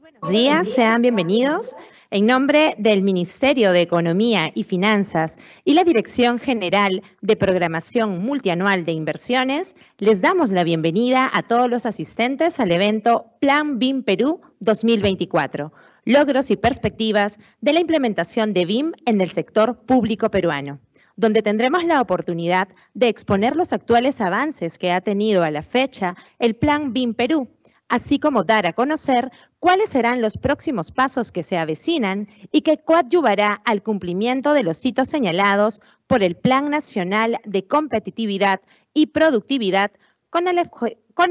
Buenos días, sean bienvenidos. En nombre del Ministerio de Economía y Finanzas y la Dirección General de Programación Multianual de Inversiones, les damos la bienvenida a todos los asistentes al evento Plan BIM Perú 2024, logros y perspectivas de la implementación de BIM en el sector público peruano donde tendremos la oportunidad de exponer los actuales avances que ha tenido a la fecha el Plan BIM Perú así como dar a conocer cuáles serán los próximos pasos que se avecinan y que coadyuvará al cumplimiento de los hitos señalados por el Plan Nacional de Competitividad y Productividad con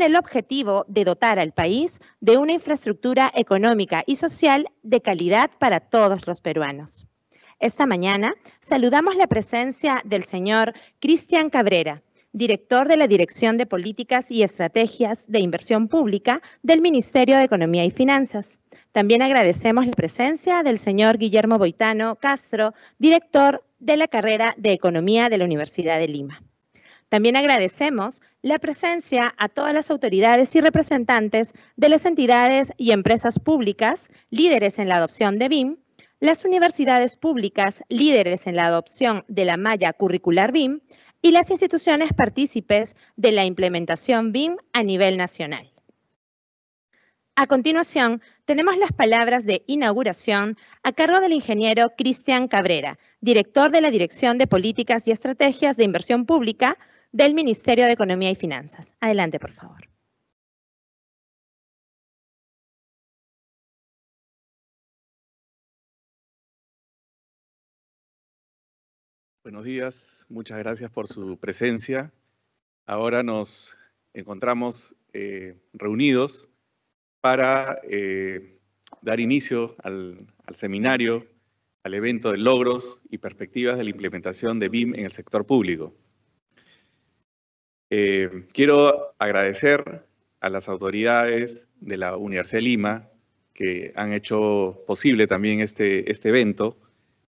el, objetivo de dotar al país de una infraestructura económica y social de calidad para todos los peruanos. Esta mañana saludamos la presencia del señor Cristian Cabrera, director de la Dirección de Políticas y Estrategias de Inversión Pública del Ministerio de Economía y Finanzas. También agradecemos la presencia del señor Guillermo Boitano Castro, director de la carrera de Economía de la Universidad de Lima. También agradecemos la presencia a todas las autoridades y representantes de las entidades y empresas públicas líderes en la adopción de BIM, las universidades públicas líderes en la adopción de la malla curricular BIM, y las instituciones partícipes de la implementación BIM a nivel nacional. A continuación, tenemos las palabras de inauguración a cargo del ingeniero Cristian Cabrera, director de la Dirección de Políticas y Estrategias de Inversión Pública del Ministerio de Economía y Finanzas. Adelante, por favor. Buenos días, muchas gracias por su presencia. Ahora nos encontramos eh, reunidos para eh, dar inicio al, seminario, al evento de logros y perspectivas de la implementación de BIM en el sector público. Eh, quiero agradecer a las autoridades de la Universidad de Lima que han hecho posible también este, este evento,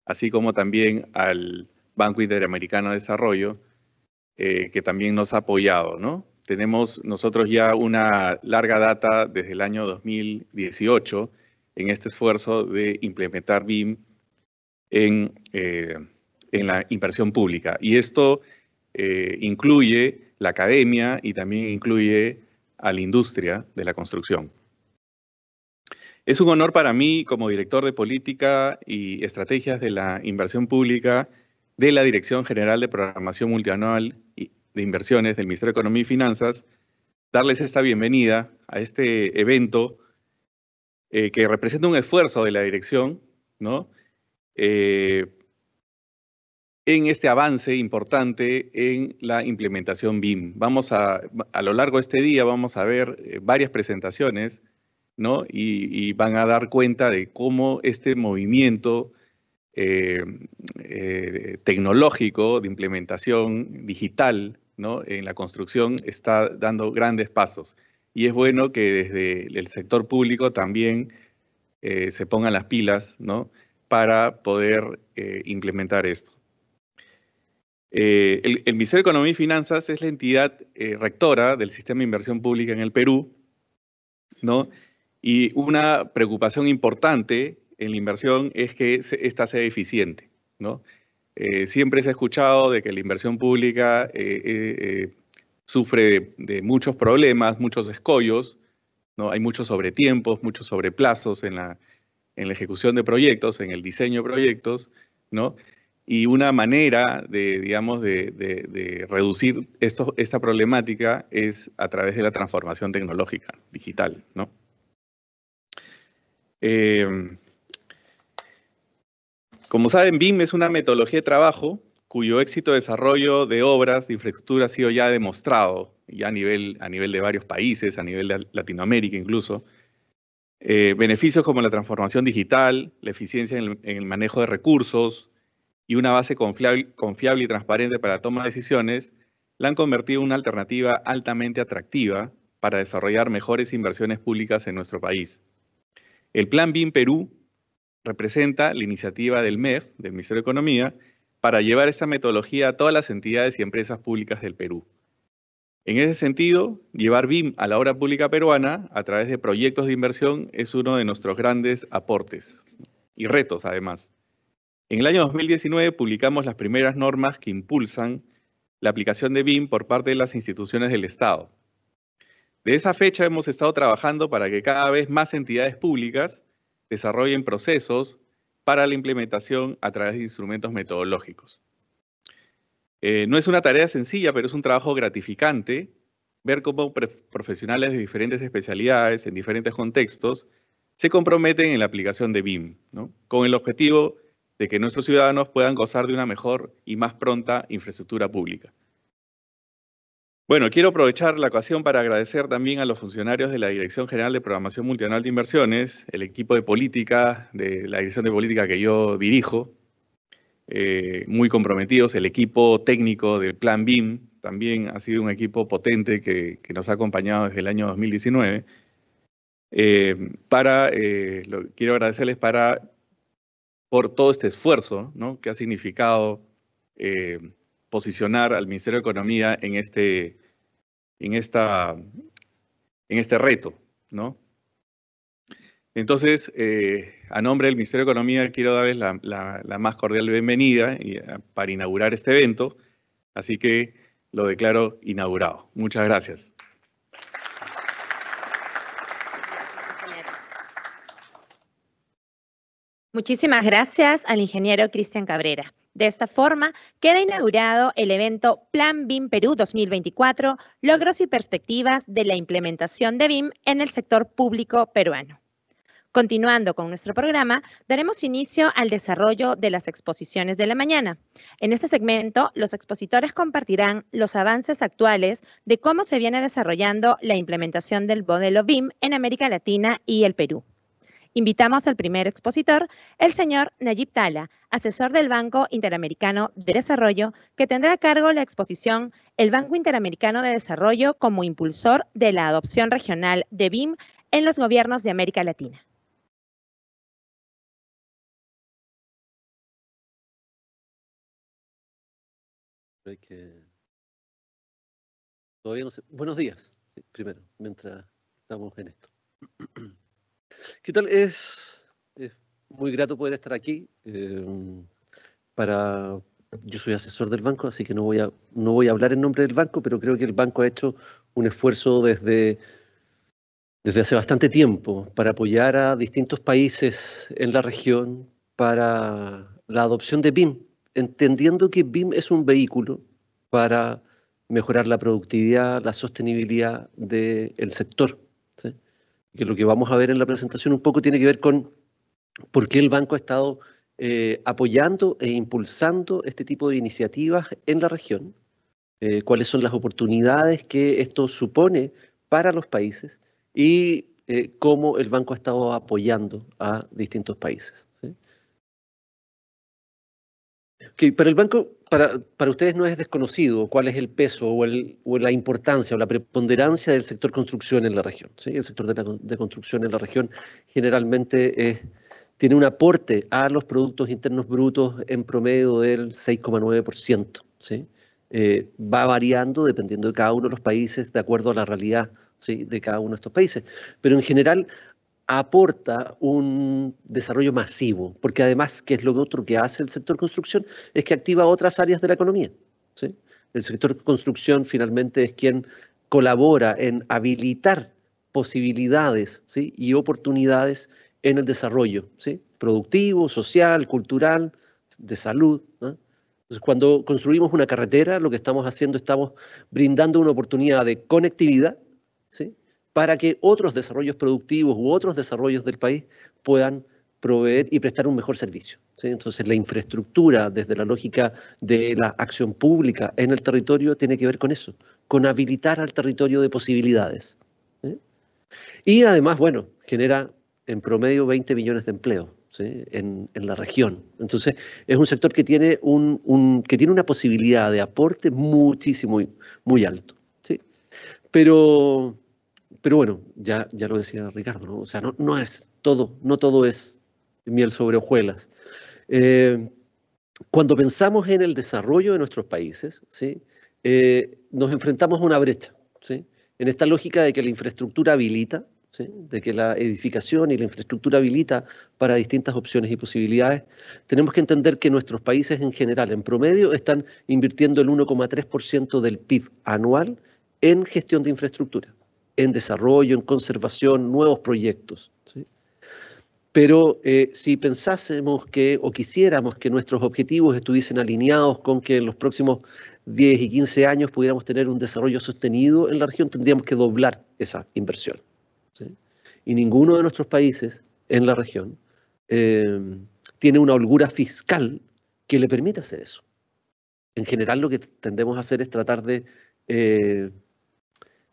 así como también al Banco Interamericano de Desarrollo, eh, que también nos ha apoyado, ¿no? Tenemos nosotros ya una larga data desde el año 2018 en este esfuerzo de implementar BIM en, eh, la inversión pública. Y esto eh, incluye la academia y también incluye a la industria de la construcción. Es un honor para mí como director de política y estrategias de la inversión pública de la Dirección General de Programación Multianual de Inversiones del Ministerio de Economía y Finanzas, darles esta bienvenida a este evento eh, que representa un esfuerzo de la dirección, ¿no? Eh, en este avance importante en la implementación BIM. Vamos a, a lo largo de este día vamos a ver eh, varias presentaciones, ¿no? y, van a dar cuenta de cómo este movimiento eh, eh, tecnológico, de implementación digital, en la construcción está dando grandes pasos. Y es bueno que desde el sector público también eh, se pongan las pilas para poder implementar esto. el, el Ministerio de Economía y Finanzas es la entidad rectora del sistema de inversión pública en el Perú, ¿no? Y una preocupación importante en la inversión es que ésta sea eficiente. ¿no? Eh, siempre se ha escuchado de que la inversión pública eh, eh, sufre de, muchos problemas, muchos escollos, ¿no? hay muchos sobretiempos, muchos sobreplazos en la, en la ejecución de proyectos, en el diseño de proyectos, ¿no? Y una manera de, digamos, de, reducir esto, esta problemática es a través de la transformación tecnológica digital, ¿no? Como saben, BIM es una metodología de trabajo cuyo éxito de desarrollo de obras de infraestructura ha sido ya demostrado, ya a nivel, a nivel de varios países, a nivel de Latinoamérica incluso. Eh, beneficios como la transformación digital, la eficiencia en el, manejo de recursos y una base confiable, confiable y transparente para la toma de decisiones la han convertido en una alternativa altamente atractiva para desarrollar mejores inversiones públicas en nuestro país. El Plan BIM Perú representa la iniciativa del MEF, del Ministerio de Economía, para llevar esta metodología a todas las entidades y empresas públicas del Perú. En ese sentido, llevar BIM a la obra pública peruana a través de proyectos de inversión es uno de nuestros grandes aportes y retos, además. En el año 2019 publicamos las primeras normas que impulsan la aplicación de BIM por parte de las instituciones del Estado. De esa fecha hemos estado trabajando para que cada vez más entidades públicas desarrollen procesos para la implementación a través de instrumentos metodológicos. Eh, no es una tarea sencilla, pero es un trabajo gratificante ver cómo profesionales de diferentes especialidades, en diferentes contextos, se comprometen en la aplicación de BIM, con el objetivo de que nuestros ciudadanos puedan gozar de una mejor y más pronta infraestructura pública. Bueno, quiero aprovechar la ocasión para agradecer también a los funcionarios de la Dirección General de Programación Multinacional de Inversiones, el equipo de política de la Dirección de Política que yo dirijo, eh, muy comprometidos, el equipo técnico del Plan BIM también ha sido un equipo potente que, nos ha acompañado desde el año 2019. Eh, para, eh, quiero agradecerles para, por todo este esfuerzo que ha significado posicionar al Ministerio de Economía en este en, esta, en este reto, ¿no? Entonces, eh, a nombre del Ministerio de Economía quiero darles la, más cordial bienvenida eh, para inaugurar este evento, así que lo declaro inaugurado. Muchas gracias. Muchísimas gracias al ingeniero Cristian Cabrera. De esta forma, queda inaugurado el evento Plan BIM Perú 2024, logros y perspectivas de la implementación de BIM en el sector público peruano. Continuando con nuestro programa, daremos inicio al desarrollo de las exposiciones de la mañana. En este segmento, los expositores compartirán los avances actuales de cómo se viene desarrollando la implementación del modelo BIM en América Latina y el Perú. Invitamos al primer expositor, el señor Nayib Tala, asesor del Banco Interamericano de Desarrollo, que tendrá a cargo la exposición El Banco Interamericano de Desarrollo como impulsor de la adopción regional de BIM en los gobiernos de América Latina. Buenos días, primero, mientras estamos en esto. ¿Qué tal? Es, eh, muy grato poder estar aquí. Eh, yo soy asesor del banco, así que no voy, a, no voy a hablar en nombre del banco, pero creo que el banco ha hecho un esfuerzo desde, desde hace bastante tiempo para apoyar a distintos países en la región para la adopción de BIM, entendiendo que BIM es un vehículo para mejorar la productividad, la sostenibilidad del sector que lo que vamos a ver en la presentación un poco tiene que ver con por qué el banco ha estado eh, apoyando e impulsando este tipo de iniciativas en la región, eh, cuáles son las oportunidades que esto supone para los países y eh, cómo el banco ha estado apoyando a distintos países para el banco, para, ustedes no es desconocido cuál es el peso o, el, o, la importancia o la preponderancia del sector construcción en la región. ¿sí? El sector de, construcción en la región generalmente tiene un aporte a los productos internos brutos en promedio del 6,9%. ¿sí? Eh, va variando dependiendo de cada uno de los países, de acuerdo a la realidad de cada uno de estos países. Pero en general aporta un desarrollo masivo, porque además, que es lo otro que hace el sector construcción, es que activa otras áreas de la economía. El sector construcción finalmente es quien colabora en habilitar posibilidades y oportunidades en el desarrollo productivo, social, cultural, de salud. Entonces, cuando construimos una carretera, lo que estamos haciendo, estamos brindando una oportunidad de conectividad, ¿sí? para que otros desarrollos productivos u otros desarrollos del país puedan proveer y prestar un mejor servicio. Entonces, la infraestructura, desde la lógica de la acción pública en el territorio, tiene que ver con eso, con habilitar al territorio de posibilidades. Y además, bueno, genera en promedio 20 millones de empleos. En, la región. Entonces, es un sector que tiene, una posibilidad de aporte muchísimo, muy alto. Pero, pero bueno, ya, ya lo decía Ricardo, ¿no? o sea, no, no es todo, no todo es miel sobre hojuelas. Eh, cuando pensamos en el desarrollo de nuestros países, ¿sí? Eh, nos enfrentamos a una brecha, ¿sí? en esta lógica de que la infraestructura habilita, de que la edificación y la infraestructura habilita para distintas opciones y posibilidades, tenemos que entender que nuestros países en general, en promedio, están invirtiendo el 1,3% del PIB anual en gestión de infraestructura en desarrollo, en conservación, nuevos proyectos. Pero eh, si pensásemos que o quisiéramos que nuestros objetivos estuviesen alineados con que en los próximos 10 y 15 años pudiéramos tener un desarrollo sostenido en la región, tendríamos que doblar esa inversión. Y ninguno de nuestros países en la región eh, tiene una holgura fiscal que le permita hacer eso. En general lo que tendemos a hacer es tratar de eh,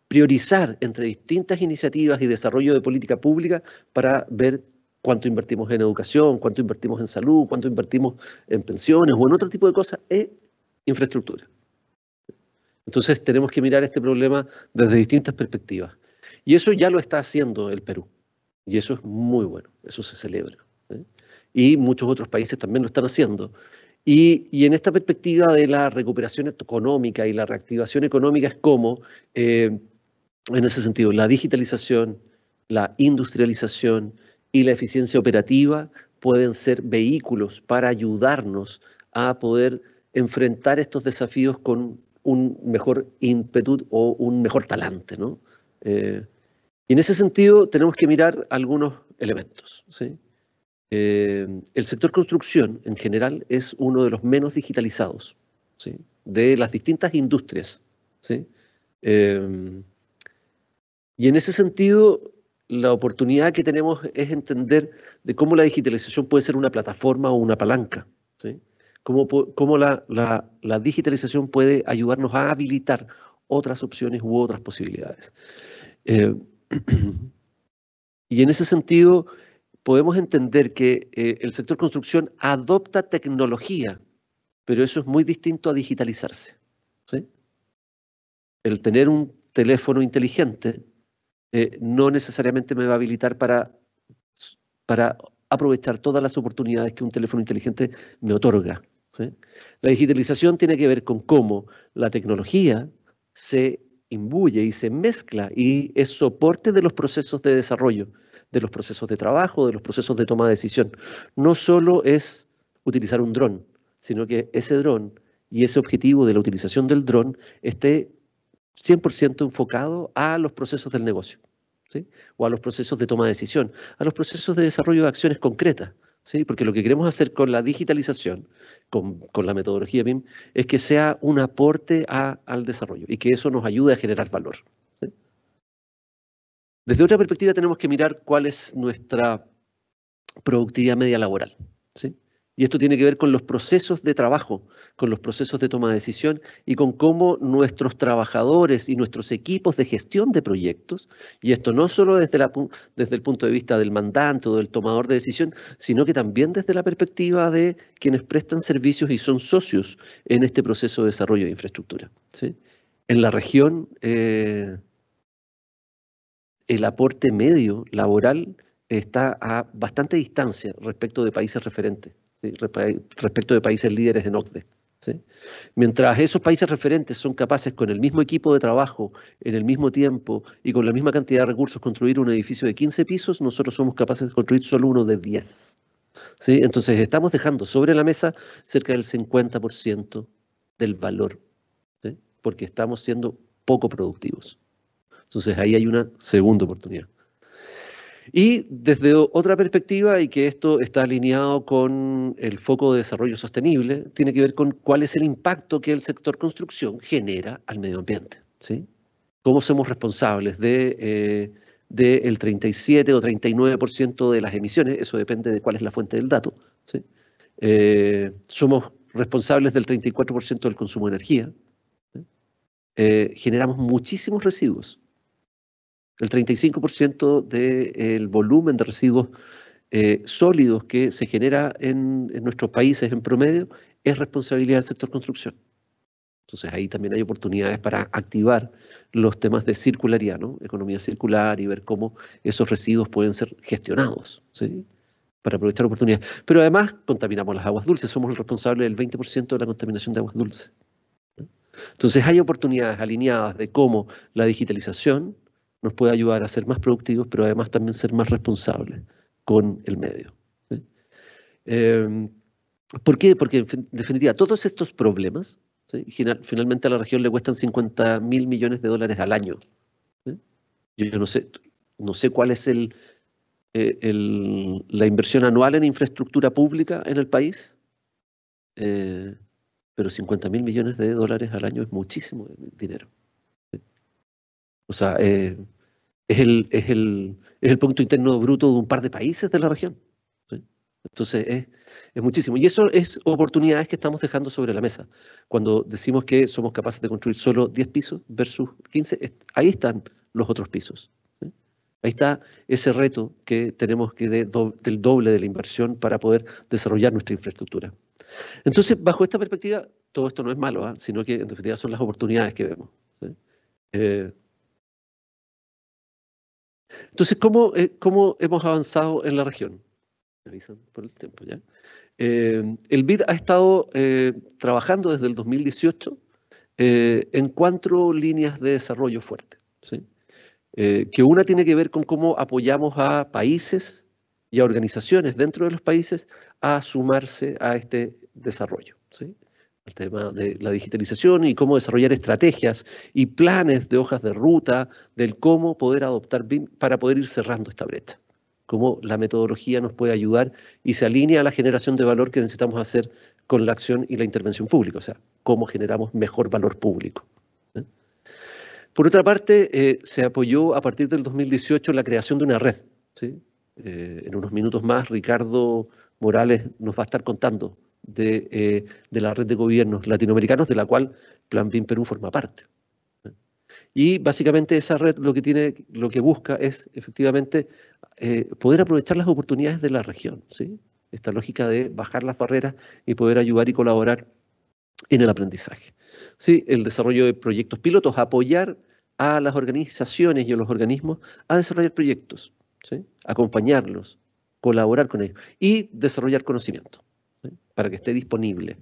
priorizar entre distintas iniciativas y desarrollo de política pública para ver cuánto invertimos en educación, cuánto invertimos en salud, cuánto invertimos en pensiones o en otro tipo de cosas, es infraestructura. Entonces tenemos que mirar este problema desde distintas perspectivas. Y eso ya lo está haciendo el Perú. Y eso es muy bueno, eso se celebra. ¿eh? Y muchos otros países también lo están haciendo. Y, en esta perspectiva de la recuperación económica y la reactivación económica es como eh, en ese sentido, la digitalización, la industrialización y la eficiencia operativa pueden ser vehículos para ayudarnos a poder enfrentar estos desafíos con un mejor ímpetu o un mejor talante. Eh, y en ese sentido tenemos que mirar algunos elementos. ¿sí? Eh, el sector construcción en general es uno de los menos digitalizados ¿sí? de las distintas industrias. ¿sí? Eh, y en ese sentido, la oportunidad que tenemos es entender de cómo la digitalización puede ser una plataforma o una palanca, ¿sí? cómo, la, digitalización puede ayudarnos a habilitar otras opciones u otras posibilidades. Eh, y en ese sentido, podemos entender que eh, el sector construcción adopta tecnología, pero eso es muy distinto a digitalizarse. El tener un teléfono inteligente eh, no necesariamente me va a habilitar para, para aprovechar todas las oportunidades que un teléfono inteligente me otorga. La digitalización tiene que ver con cómo la tecnología se imbuye y se mezcla y es soporte de los procesos de desarrollo, de los procesos de trabajo, de los procesos de toma de decisión. No solo es utilizar un dron, sino que ese dron y ese objetivo de la utilización del dron esté 100% enfocado a los procesos del negocio, ¿sí? o a los procesos de toma de decisión, a los procesos de desarrollo de acciones concretas. ¿sí? Porque lo que queremos hacer con la digitalización, con, la metodología BIM, es que sea un aporte al desarrollo y que eso nos ayude a generar valor. Desde otra perspectiva tenemos que mirar cuál es nuestra productividad media laboral. ¿sí? Y esto tiene que ver con los procesos de trabajo, con los procesos de toma de decisión y con cómo nuestros trabajadores y nuestros equipos de gestión de proyectos, y esto no solo desde, el punto de vista del mandante o del tomador de decisión, sino que también desde la perspectiva de quienes prestan servicios y son socios en este proceso de desarrollo de infraestructura. En la región, eh, el aporte medio laboral está a bastante distancia respecto de países referentes respecto de países líderes en OCDE. Mientras esos países referentes son capaces con el mismo equipo de trabajo, en el mismo tiempo y con la misma cantidad de recursos construir un edificio de 15 pisos, nosotros somos capaces de construir solo uno de 10. Entonces estamos dejando sobre la mesa cerca del 50% del valor, porque estamos siendo poco productivos. Entonces ahí hay una segunda oportunidad. Y desde otra perspectiva, y que esto está alineado con el foco de desarrollo sostenible, tiene que ver con cuál es el impacto que el sector construcción genera al medio ambiente. ¿sí? ¿Cómo somos responsables de... Eh, del 37 o 39% de las emisiones, eso depende de cuál es la fuente del dato. Eh, somos responsables del 34% del consumo de energía. Eh, generamos muchísimos residuos el 35% del volumen de residuos eh, sólidos que se genera en, nuestros países en promedio es responsabilidad del sector construcción. Entonces ahí también hay oportunidades para activar los temas de circularidad, economía circular y ver cómo esos residuos pueden ser gestionados. para aprovechar oportunidades. Pero además contaminamos las aguas dulces, somos el responsable del 20% de la contaminación de aguas dulces. Entonces hay oportunidades alineadas de cómo la digitalización, nos puede ayudar a ser más productivos, pero además también ser más responsables con el medio. Em, ¿Por qué? Porque en definitiva todos estos problemas, finalmente a la región le cuestan 50 mil millones de dólares al año. Yo no sé, no sé cuál es eh, el, la inversión anual en infraestructura pública en el país, eh, pero 50 mil millones de dólares al año es muchísimo dinero. O sea, eh, es, el, punto Interno Bruto de un par de países de la región. Entonces, es, muchísimo. Y eso es oportunidades que estamos dejando sobre la mesa. Cuando decimos que somos capaces de construir solo 10 pisos versus 15, ahí están los otros pisos. Ahí está ese reto que tenemos que de del doble de la inversión para poder desarrollar nuestra infraestructura. Entonces, bajo esta perspectiva, todo esto no es malo, ¿ah? sino que en definitiva son las oportunidades que vemos. ¿sí? Eh, entonces, eh, ¿cómo, hemos avanzado en la región? el eh, BID ha estado eh, trabajando desde el 2018 en cuatro líneas de desarrollo fuerte. que una tiene que ver con cómo apoyamos a países y a organizaciones dentro de los países a sumarse a este desarrollo. ¿sí? el tema de la digitalización y cómo desarrollar estrategias y planes de hojas de ruta del cómo poder adoptar BIM para poder ir cerrando esta brecha. Cómo la metodología nos puede ayudar y se alinea a la generación de valor que necesitamos hacer con la acción y la intervención pública, o sea, cómo generamos mejor valor público. ¿eh? Por otra parte, eh, se apoyó a partir del 2018 la creación de una red. Eh, en unos minutos más, Ricardo Morales nos va a estar contando eh, de, la red de gobiernos latinoamericanos, de la cual Plan BIM Perú forma parte. Y básicamente esa red lo que, tiene, lo que busca es efectivamente eh, poder aprovechar las oportunidades de la región. ¿sí? Esta lógica de bajar las barreras y poder ayudar y colaborar en el aprendizaje. ¿Sí? El desarrollo de proyectos pilotos, apoyar a las organizaciones y a los organismos a desarrollar proyectos, ¿sí? acompañarlos, colaborar con ellos y desarrollar conocimiento para que esté disponible.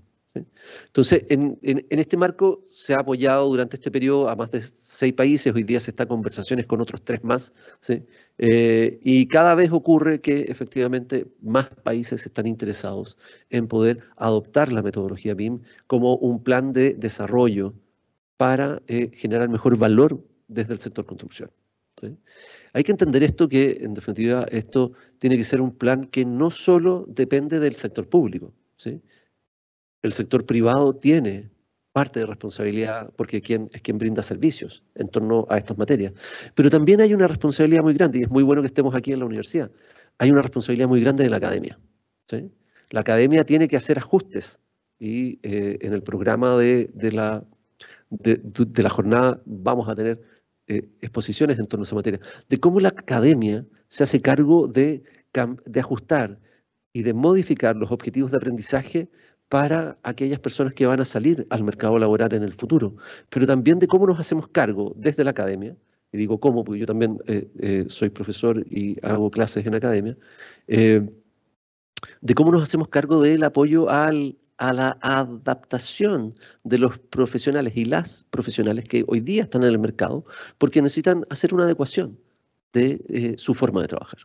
Entonces, en, este marco se ha apoyado durante este periodo a más de seis países, hoy día se están conversaciones con otros tres más, eh, y cada vez ocurre que efectivamente más países están interesados en poder adoptar la metodología BIM como un plan de desarrollo para eh, generar mejor valor desde el sector construcción. Hay que entender esto que, en definitiva, esto tiene que ser un plan que no solo depende del sector público. El sector privado tiene parte de responsabilidad porque es quien brinda servicios en torno a estas materias. Pero también hay una responsabilidad muy grande, y es muy bueno que estemos aquí en la universidad, hay una responsabilidad muy grande en la academia. La academia tiene que hacer ajustes y eh, en el programa de, la, de, la jornada vamos a tener eh, exposiciones en torno a esa materia, de cómo la academia se hace cargo de, de ajustar y de modificar los objetivos de aprendizaje para aquellas personas que van a salir al mercado laboral en el futuro, pero también de cómo nos hacemos cargo desde la academia, y digo cómo, porque yo también eh, eh, soy profesor y hago clases en academia, eh, de cómo nos hacemos cargo del apoyo a la adaptación de los profesionales y las profesionales que hoy día están en el mercado, porque necesitan hacer una adecuación de su forma de trabajar.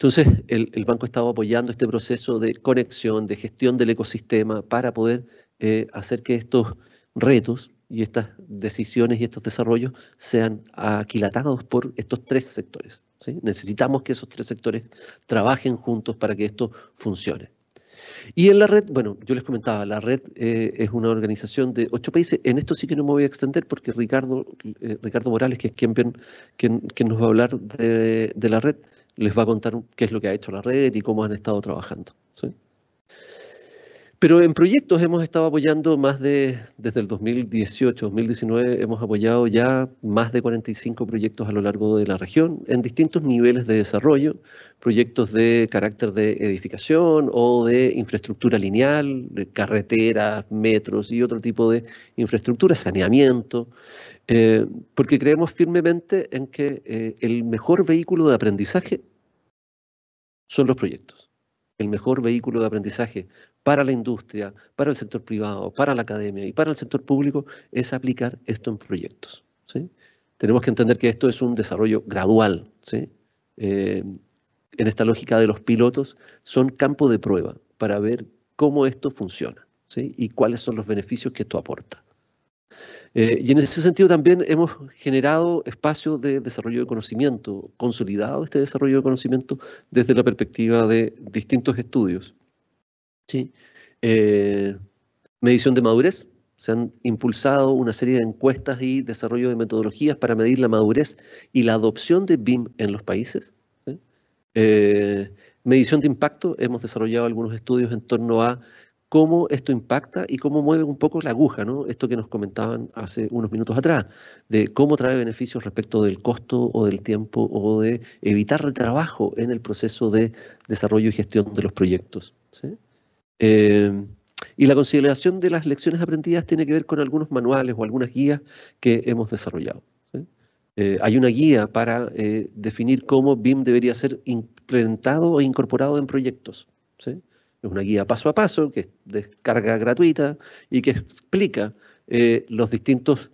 Entonces, el, banco ha estado apoyando este proceso de conexión, de gestión del ecosistema para poder eh, hacer que estos retos y estas decisiones y estos desarrollos sean aquilatados por estos tres sectores. Necesitamos que esos tres sectores trabajen juntos para que esto funcione. Y en la red, bueno, yo les comentaba, la red eh, es una organización de ocho países. En esto sí que no me voy a extender porque Ricardo, eh, Ricardo Morales, que es quien, nos va a hablar de la red, les va a contar qué es lo que ha hecho la red y cómo han estado trabajando. Pero en proyectos hemos estado apoyando más de, desde el 2018, 2019, hemos apoyado ya más de 45 proyectos a lo largo de la región en distintos niveles de desarrollo, proyectos de carácter de edificación o de infraestructura lineal, carreteras, metros y otro tipo de infraestructura, saneamiento, eh, porque creemos firmemente en que eh, el mejor vehículo de aprendizaje son los proyectos. El mejor vehículo de aprendizaje para la industria, para el sector privado, para la academia y para el sector público es aplicar esto en proyectos. Tenemos que entender que esto es un desarrollo gradual. Eh, en esta lógica de los pilotos, son campo de prueba para ver cómo esto funciona y cuáles son los beneficios que esto aporta. Eh, y en ese sentido también hemos generado espacios de desarrollo de conocimiento, consolidado este desarrollo de conocimiento desde la perspectiva de distintos estudios. ¿sí? Eh, medición de madurez. Se han impulsado una serie de encuestas y desarrollo de metodologías para medir la madurez y la adopción de BIM en los países. Eh, medición de impacto. Hemos desarrollado algunos estudios en torno a cómo esto impacta y cómo mueve un poco la aguja, ¿no? Esto que nos comentaban hace unos minutos atrás, de cómo trae beneficios respecto del costo o del tiempo o de evitar el trabajo en el proceso de desarrollo y gestión de los proyectos. Eh, y la consideración de las lecciones aprendidas tiene que ver con algunos manuales o algunas guías que hemos desarrollado. Eh, hay una guía para eh, definir cómo BIM debería ser implementado e incorporado en proyectos. ¿sí? Es una guía paso a paso que es descarga gratuita y que explica eh, los distintos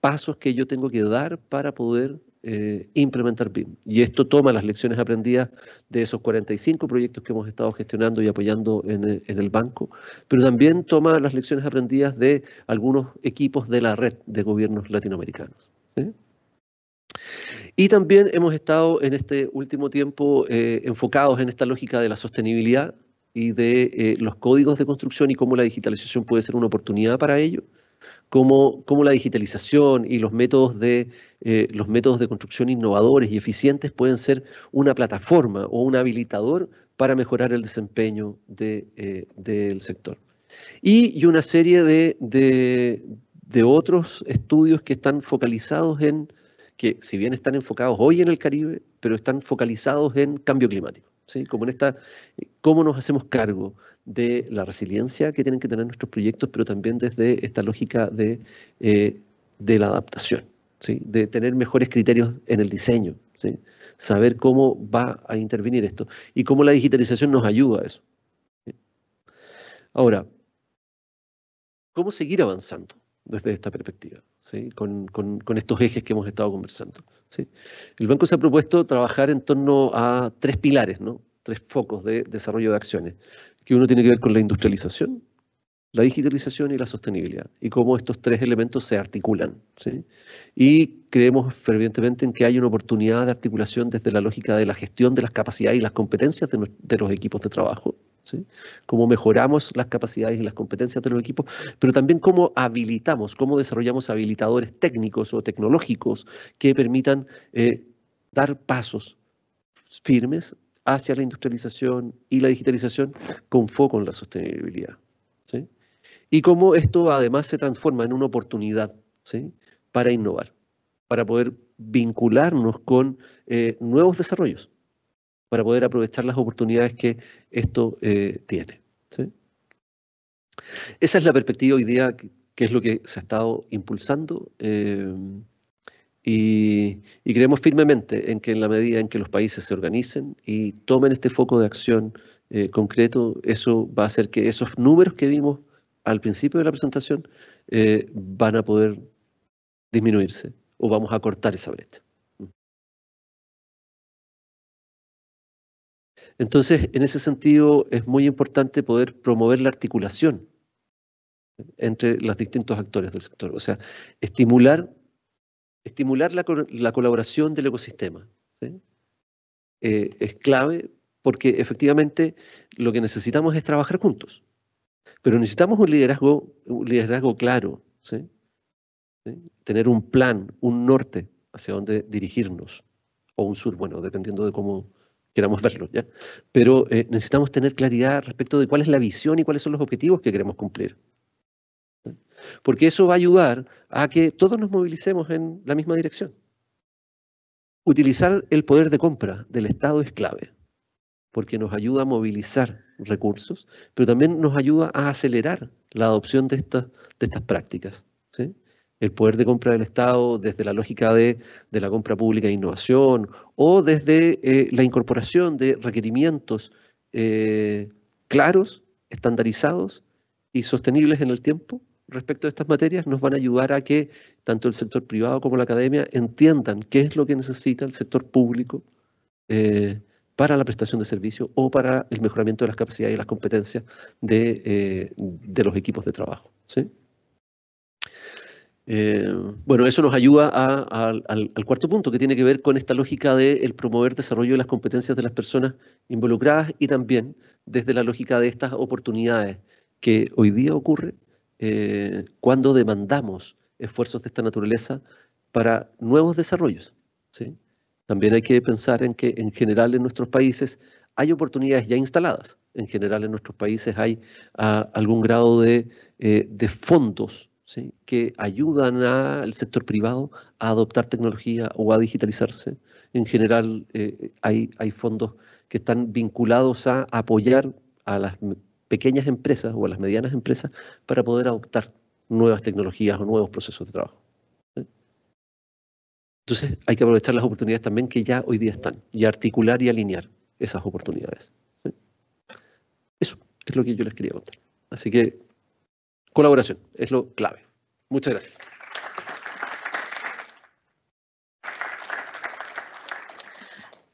pasos que yo tengo que dar para poder eh, implementar BIM. Y esto toma las lecciones aprendidas de esos 45 proyectos que hemos estado gestionando y apoyando en el, banco, pero también toma las lecciones aprendidas de algunos equipos de la red de gobiernos latinoamericanos. Y también hemos estado en este último tiempo eh, enfocados en esta lógica de la sostenibilidad y de eh, los códigos de construcción y cómo la digitalización puede ser una oportunidad para ello, cómo, la digitalización y los métodos, de, eh, los métodos de construcción innovadores y eficientes pueden ser una plataforma o un habilitador para mejorar el desempeño eh, del sector. Y, una serie de otros estudios que están focalizados en, que si bien están enfocados hoy en el Caribe, pero están focalizados en cambio climático. Como en esta, eh, cómo nos hacemos cargo de la resiliencia que tienen que tener nuestros proyectos, pero también desde esta lógica de, eh, la adaptación, De tener mejores criterios en el diseño, Saber cómo va a intervenir esto y cómo la digitalización nos ayuda a eso. Ahora, ¿cómo seguir avanzando? desde esta perspectiva, ¿sí? con, estos ejes que hemos estado conversando. ¿sí? El banco se ha propuesto trabajar en torno a tres pilares, ¿no? tres focos de desarrollo de acciones, que uno tiene que ver con la industrialización, la digitalización y la sostenibilidad, y cómo estos tres elementos se articulan. ¿sí? Y creemos fervientemente en que hay una oportunidad de articulación desde la lógica de la gestión de las capacidades y las competencias de, de los equipos de trabajo, cómo mejoramos las capacidades y las competencias de los equipos, pero también cómo habilitamos, cómo desarrollamos habilitadores técnicos o tecnológicos que permitan eh, dar pasos firmes hacia la industrialización y la digitalización con foco en la sostenibilidad. Y cómo esto además se transforma en una oportunidad para innovar, para poder vincularnos con eh, nuevos desarrollos para poder aprovechar las oportunidades que esto eh, tiene. Esa es la perspectiva hoy día, que es lo que se ha estado impulsando. Eh, y, creemos firmemente en que en la medida en que los países se organicen y tomen este foco de acción eh, concreto, eso va a hacer que esos números que vimos al principio de la presentación van a poder disminuirse o vamos a cortar esa brecha. Entonces, en ese sentido, es muy importante poder promover la articulación entre los distintos actores del sector, o sea, estimular, estimular la, colaboración del ecosistema. Eh, es clave porque efectivamente lo que necesitamos es trabajar juntos, pero necesitamos un liderazgo, un liderazgo claro, tener un plan, un norte hacia dónde dirigirnos, o un sur, bueno, dependiendo de cómo, queramos verlo, ¿ya? Pero eh, necesitamos tener claridad respecto de cuál es la visión y cuáles son los objetivos que queremos cumplir. Porque eso va a ayudar a que todos nos movilicemos en la misma dirección. Utilizar el poder de compra del Estado es clave, porque nos ayuda a movilizar recursos, pero también nos ayuda a acelerar la adopción de estas prácticas el poder de compra del Estado desde la lógica de, de la compra pública e innovación o desde eh, la incorporación de requerimientos eh, claros, estandarizados y sostenibles en el tiempo respecto a estas materias nos van a ayudar a que tanto el sector privado como la academia entiendan qué es lo que necesita el sector público eh, para la prestación de servicio o para el mejoramiento de las capacidades y las competencias de, de los equipos de trabajo. ¿sí? Eh, bueno, eso nos ayuda al, cuarto punto, que tiene que ver con esta lógica de el promover desarrollo de las competencias de las personas involucradas y también desde la lógica de estas oportunidades que hoy día ocurre eh, cuando demandamos esfuerzos de esta naturaleza para nuevos desarrollos. También hay que pensar en que en general en nuestros países hay oportunidades ya instaladas. En general en nuestros países hay ah, algún grado de, eh, de fondos que ayudan al sector privado a adoptar tecnología o a digitalizarse. En general, eh, hay, hay fondos que están vinculados a apoyar a las pequeñas empresas o a las medianas empresas para poder adoptar nuevas tecnologías o nuevos procesos de trabajo. Entonces hay que aprovechar las oportunidades también que ya hoy día están y articular y alinear esas oportunidades. Eso es lo que yo les quería contar. Así que Colaboración es lo clave. Muchas gracias.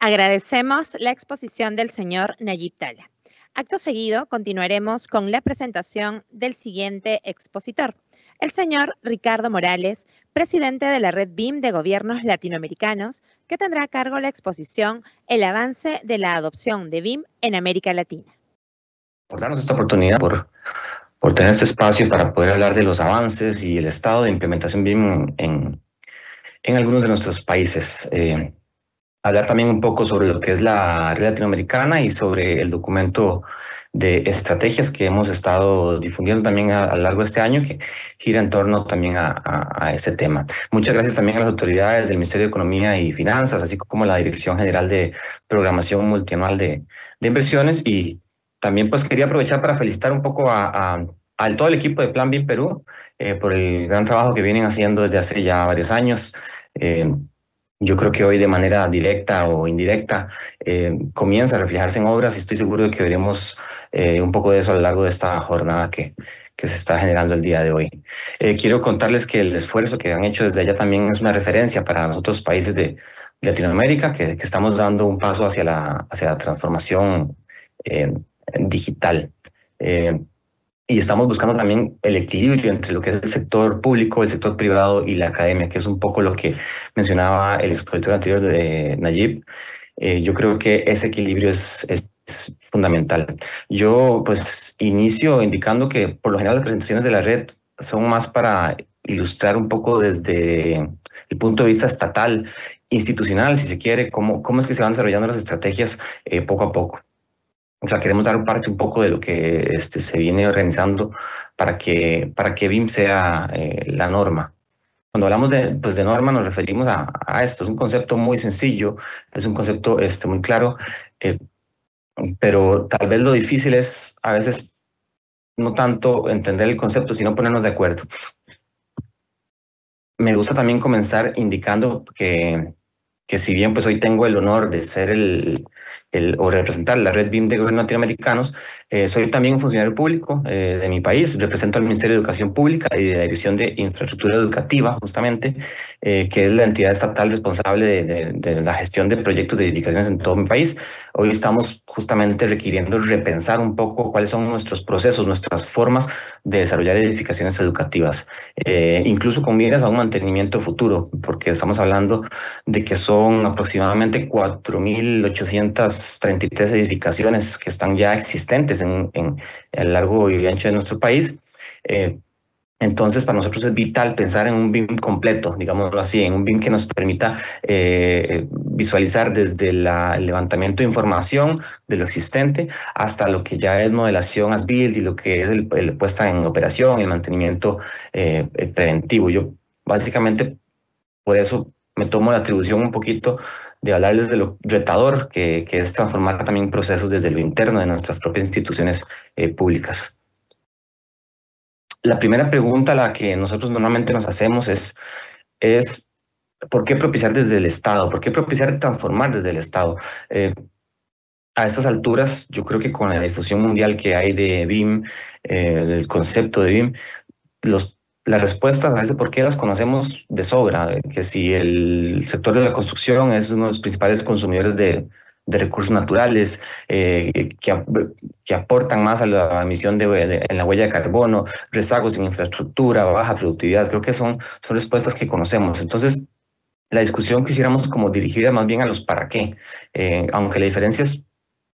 Agradecemos la exposición del señor Nayib Tala. Acto seguido, continuaremos con la presentación del siguiente expositor, el señor Ricardo Morales, presidente de la Red BIM de Gobiernos Latinoamericanos, que tendrá a cargo la exposición El avance de la adopción de BIM en América Latina. Por darnos esta oportunidad, por por tener este espacio para poder hablar de los avances y el estado de implementación BIM en, en algunos de nuestros países. Eh, hablar también un poco sobre lo que es la red latinoamericana y sobre el documento de estrategias que hemos estado difundiendo también a, lo largo de este año que gira en torno también a, a, este tema. Muchas gracias también a las autoridades del Ministerio de Economía y Finanzas, así como a la Dirección General de Programación Multianual de, de Inversiones y también pues quería aprovechar para felicitar un poco a, todo el equipo de Plan BIM Perú eh, por el gran trabajo que vienen haciendo desde hace ya varios años. Eh, yo creo que hoy de manera directa o indirecta eh, comienza a reflejarse en obras y estoy seguro de que veremos un poco de eso a lo largo de esta jornada que, que se está generando el día de hoy. quiero contarles que el esfuerzo que han hecho desde allá también es una referencia para nosotros países de Latinoamérica, que, estamos dando un paso hacia la, hacia la transformación digital. Eh, y estamos buscando también el equilibrio entre lo que es el sector público, el sector privado y la academia, que es un poco lo que mencionaba el expositor anterior de Nayib. Eh, yo creo que ese equilibrio es, fundamental. Yo pues inicio indicando que por lo general las presentaciones de la red son más para ilustrar un poco desde el punto de vista estatal, institucional, si se quiere, cómo, cómo es que se van desarrollando las estrategias eh, poco a poco o sea, queremos dar parte un poco de lo que este, se viene organizando para que, para que BIM sea eh, la norma. Cuando hablamos de, pues, norma nos referimos a, esto. Es un concepto muy sencillo, es un concepto este, muy claro, eh, pero tal vez lo difícil es a veces no tanto entender el concepto, sino ponernos de acuerdo. Me gusta también comenzar indicando que, que si bien pues hoy tengo el honor de ser el, o representar la red BIM de gobiernos latinoamericanos, eh, soy también un funcionario público eh, de mi país, represento al Ministerio de Educación Pública y de la Dirección de Infraestructura Educativa, justamente, eh, que es la entidad estatal responsable de, de, la gestión de proyectos de edificaciones en todo mi país. Hoy estamos justamente requiriendo repensar un poco cuáles son nuestros procesos, nuestras formas de desarrollar edificaciones educativas, incluso con miras a un mantenimiento futuro, porque estamos hablando de que son aproximadamente 4.833 edificaciones que están ya existentes en, el largo y ancho de nuestro país. Eh, entonces, para nosotros es vital pensar en un BIM completo, digámoslo así, en un BIM que nos permita eh, visualizar desde la, el levantamiento de información de lo existente hasta lo que ya es modelación as build y lo que es el, puesta en operación, el mantenimiento eh, preventivo. Yo básicamente por eso me tomo la atribución un poquito de hablarles de lo retador que, es transformar también procesos desde lo interno de nuestras propias instituciones eh, públicas. La primera pregunta a la que nosotros normalmente nos hacemos es, es ¿por qué propiciar desde el Estado? ¿Por qué propiciar transformar desde el Estado? Eh, a estas alturas, yo creo que con la difusión mundial que hay de BIM, el eh, concepto de BIM, los las respuestas a ese por qué las conocemos de sobra, que si el sector de la construcción es uno de los principales consumidores de, de recursos naturales, eh, que, que, aportan más a la emisión de, en la huella de carbono, rezagos en infraestructura, baja productividad, creo que son, son respuestas que conocemos. Entonces, la discusión quisiéramos como dirigida más bien a los para qué, eh, aunque la diferencia es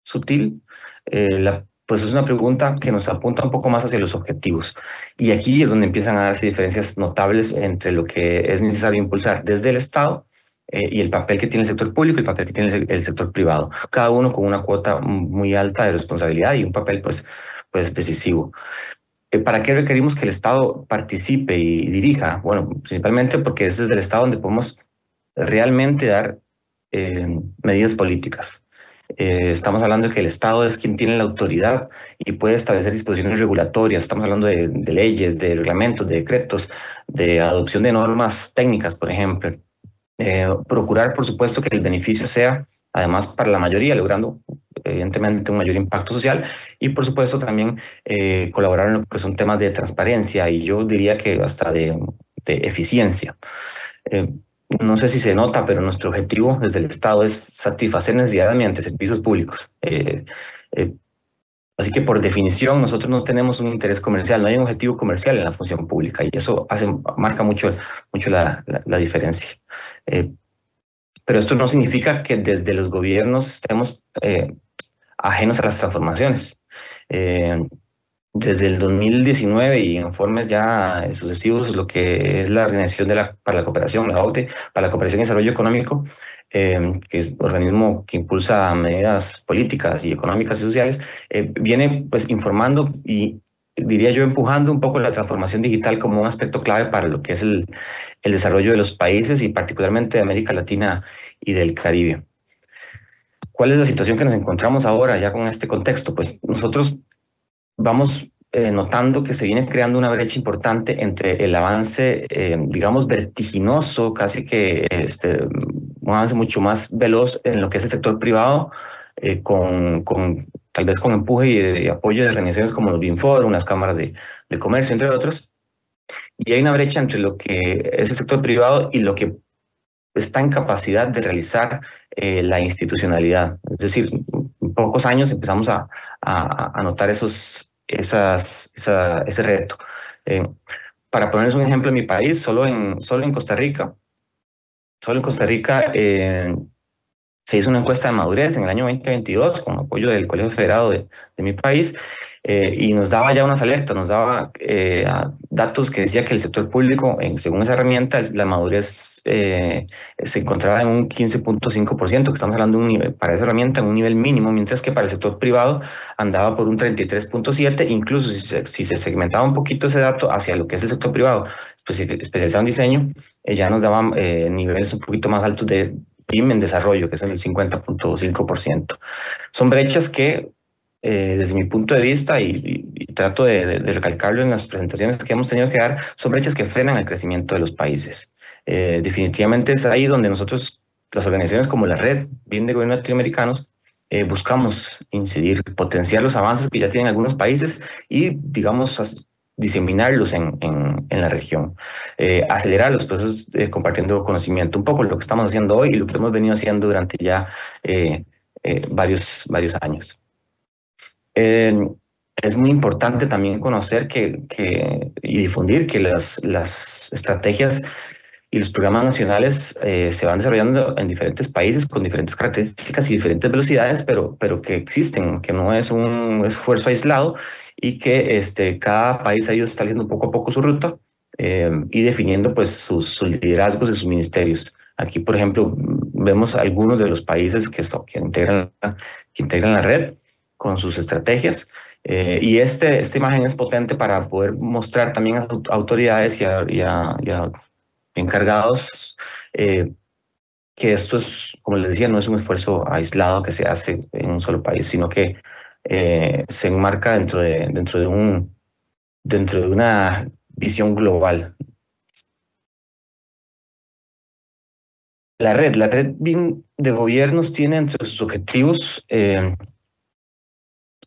sutil, eh, la pues es una pregunta que nos apunta un poco más hacia los objetivos. Y aquí es donde empiezan a darse diferencias notables entre lo que es necesario impulsar desde el Estado eh, y el papel que tiene el sector público y el papel que tiene el, sector privado. Cada uno con una cuota muy alta de responsabilidad y un papel pues, pues decisivo. Eh, ¿Para qué requerimos que el Estado participe y dirija? Bueno, principalmente porque es desde el Estado donde podemos realmente dar eh, medidas políticas eh, estamos hablando de que el Estado es quien tiene la autoridad y puede establecer disposiciones regulatorias. Estamos hablando de, leyes, de reglamentos, de decretos, de adopción de normas técnicas, por ejemplo. Eh, procurar, por supuesto, que el beneficio sea, además, para la mayoría, logrando, evidentemente, un mayor impacto social. Y, por supuesto, también eh, colaborar en lo que son temas de transparencia y yo diría que hasta de, eficiencia no sé si se nota, pero nuestro objetivo desde el Estado es satisfacer necesidades mediante servicios públicos. Eh, eh, así que por definición nosotros no tenemos un interés comercial, no hay un objetivo comercial en la función pública y eso marca mucho, mucho la, diferencia. Eh, pero esto no significa que desde los gobiernos estemos ajenos a las transformaciones desde el 2019 y informes ya sucesivos lo que es la Organización de la, para la Cooperación, la OTE, para la Cooperación y Desarrollo Económico, em, que es un organismo que impulsa medidas políticas y económicas y sociales, eh, viene pues informando y diría yo empujando un poco la transformación digital como un aspecto clave para lo que es el, el desarrollo de los países y particularmente de América Latina y del Caribe. ¿Cuál es la situación que nos encontramos ahora ya con este contexto? Pues nosotros vamos eh, notando que se viene creando una brecha importante entre el avance, eh, digamos, vertiginoso, casi que este, un avance mucho más veloz en lo que es el sector privado, eh, con, con, tal vez con empuje y, apoyo de organizaciones como los Binfor, unas cámaras de, de comercio, entre otros. Y hay una brecha entre lo que es el sector privado y lo que está en capacidad de realizar la institucionalidad. Es decir, en pocos años empezamos a, a, anotar esos, esas, ese reto. Eh, para ponerles un ejemplo en mi país, solo en, solo en Costa Rica, solo en Costa Rica eh, se hizo una encuesta de madurez en el año 2022 con apoyo del Colegio Federado de, de mi país eh, y nos daba ya unas alertas, nos daba eh, datos que decía que el sector público, en, según esa herramienta, la madurez eh, se encontraba en un 15.5%, que estamos hablando un nivel, para esa herramienta en un nivel mínimo, mientras que para el sector privado andaba por un 33.7%, incluso si se, si se segmentaba un poquito ese dato hacia lo que es el sector privado especializado en diseño, eh, ya nos daban niveles un poquito más altos de, en desarrollo, que es el 50.5%. Son brechas que eh, desde mi punto de vista, y, trato de, recalcarlo en las presentaciones que hemos tenido que dar, son brechas que frenan el crecimiento de los países. Eh, definitivamente es ahí donde nosotros, las organizaciones como la Red, bien de gobiernos latinoamericanos, eh, buscamos incidir, potenciar los avances que ya tienen algunos países y, digamos, diseminarlos en, en, la región, acelerar los procesos compartiendo conocimiento, un poco lo que estamos haciendo hoy y lo que hemos venido haciendo durante ya varios, varios años. Eh, es muy importante también conocer que, que y difundir que las, las, estrategias y los programas nacionales eh, se van desarrollando en diferentes países con diferentes características y diferentes velocidades, pero, pero que existen, que no es un esfuerzo aislado y que este, cada país ha ido estableciendo poco a poco su ruta eh, y definiendo pues, sus, sus liderazgos y sus ministerios. Aquí, por ejemplo, vemos algunos de los países que, que, integran, que integran la red con sus estrategias. Eh, y este, esta imagen es potente para poder mostrar también a autoridades y a, encargados eh, que esto es, como les decía, no es un esfuerzo aislado que se hace en un solo país, sino que eh, se enmarca dentro de, dentro, de un, dentro de una visión global. La red, la red de gobiernos tiene entre sus objetivos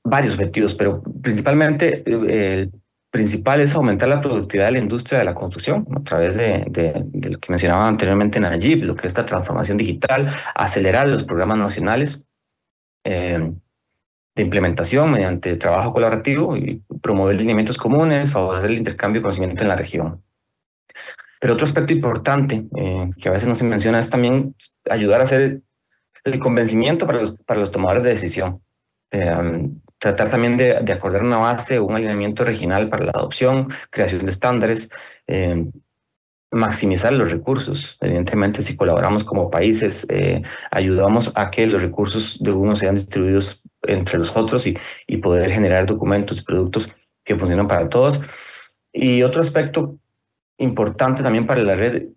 varios objetivos, pero principalmente eh, el principal es aumentar la productividad de la industria de la construcción a través de, lo que mencionaba anteriormente en lo que es esta transformación digital, acelerar los programas nacionales eh, de implementación mediante trabajo colaborativo y promover lineamientos comunes, favorecer el intercambio de conocimiento en la región. Pero otro aspecto importante eh, que a veces no se menciona es también ayudar a hacer el convencimiento para los, para los tomadores de decisión tratar también de, acordar una base un alineamiento regional para la adopción, creación de estándares, eh, maximizar los recursos. Evidentemente, si colaboramos como países, eh, ayudamos a que los recursos de uno sean distribuidos entre los otros y, y poder generar documentos y productos que funcionan para todos. Y otro aspecto importante también para la red,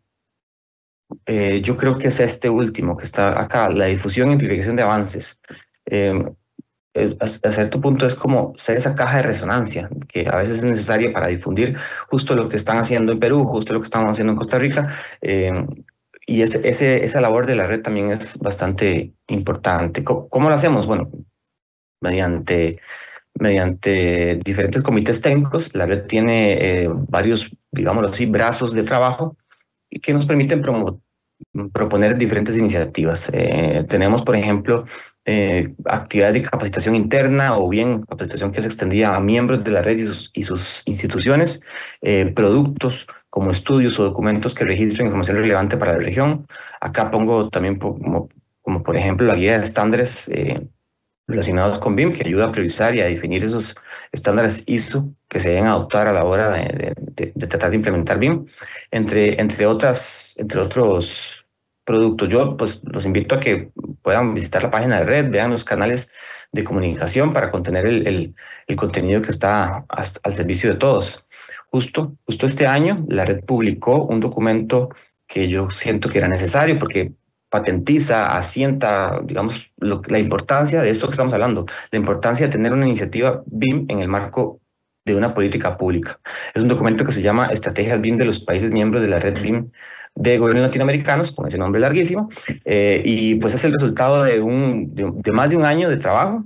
eh, yo creo que es este último que está acá, la difusión y amplificación de avances. Eh, a cierto punto es como ser esa caja de resonancia, que a veces es necesaria para difundir justo lo que están haciendo en Perú, justo lo que estamos haciendo en Costa Rica. Eh, y ese, esa labor de la red también es bastante importante. ¿Cómo, lo hacemos? Bueno, mediante, mediante diferentes comités técnicos, la red tiene eh, varios, digámoslo así, brazos de trabajo que nos permiten promover proponer diferentes iniciativas. Eh, tenemos, por ejemplo, eh, actividades de capacitación interna o bien capacitación que se extendía a miembros de la red y sus, instituciones, eh, productos como estudios o documentos que registren información relevante para la región. Acá pongo también como, como, por ejemplo la guía de estándares eh, relacionados con BIM, que ayuda a priorizar y a definir esos estándares ISO que se deben adoptar a la hora de, tratar de implementar BIM, entre, entre, otras, entre otros productos. Yo pues, los invito a que puedan visitar la página de red, vean los canales de comunicación para contener el, el, el contenido que está al servicio de todos. Justo, justo este año, la red publicó un documento que yo siento que era necesario porque patentiza, asienta, digamos, la importancia de esto que estamos hablando, la importancia de tener una iniciativa BIM en el marco de una política pública. Es un documento que se llama Estrategias BIM de los países miembros de la red BIM de gobiernos latinoamericanos, con ese nombre larguísimo, eh, y pues es el resultado de, un, más de un año de trabajo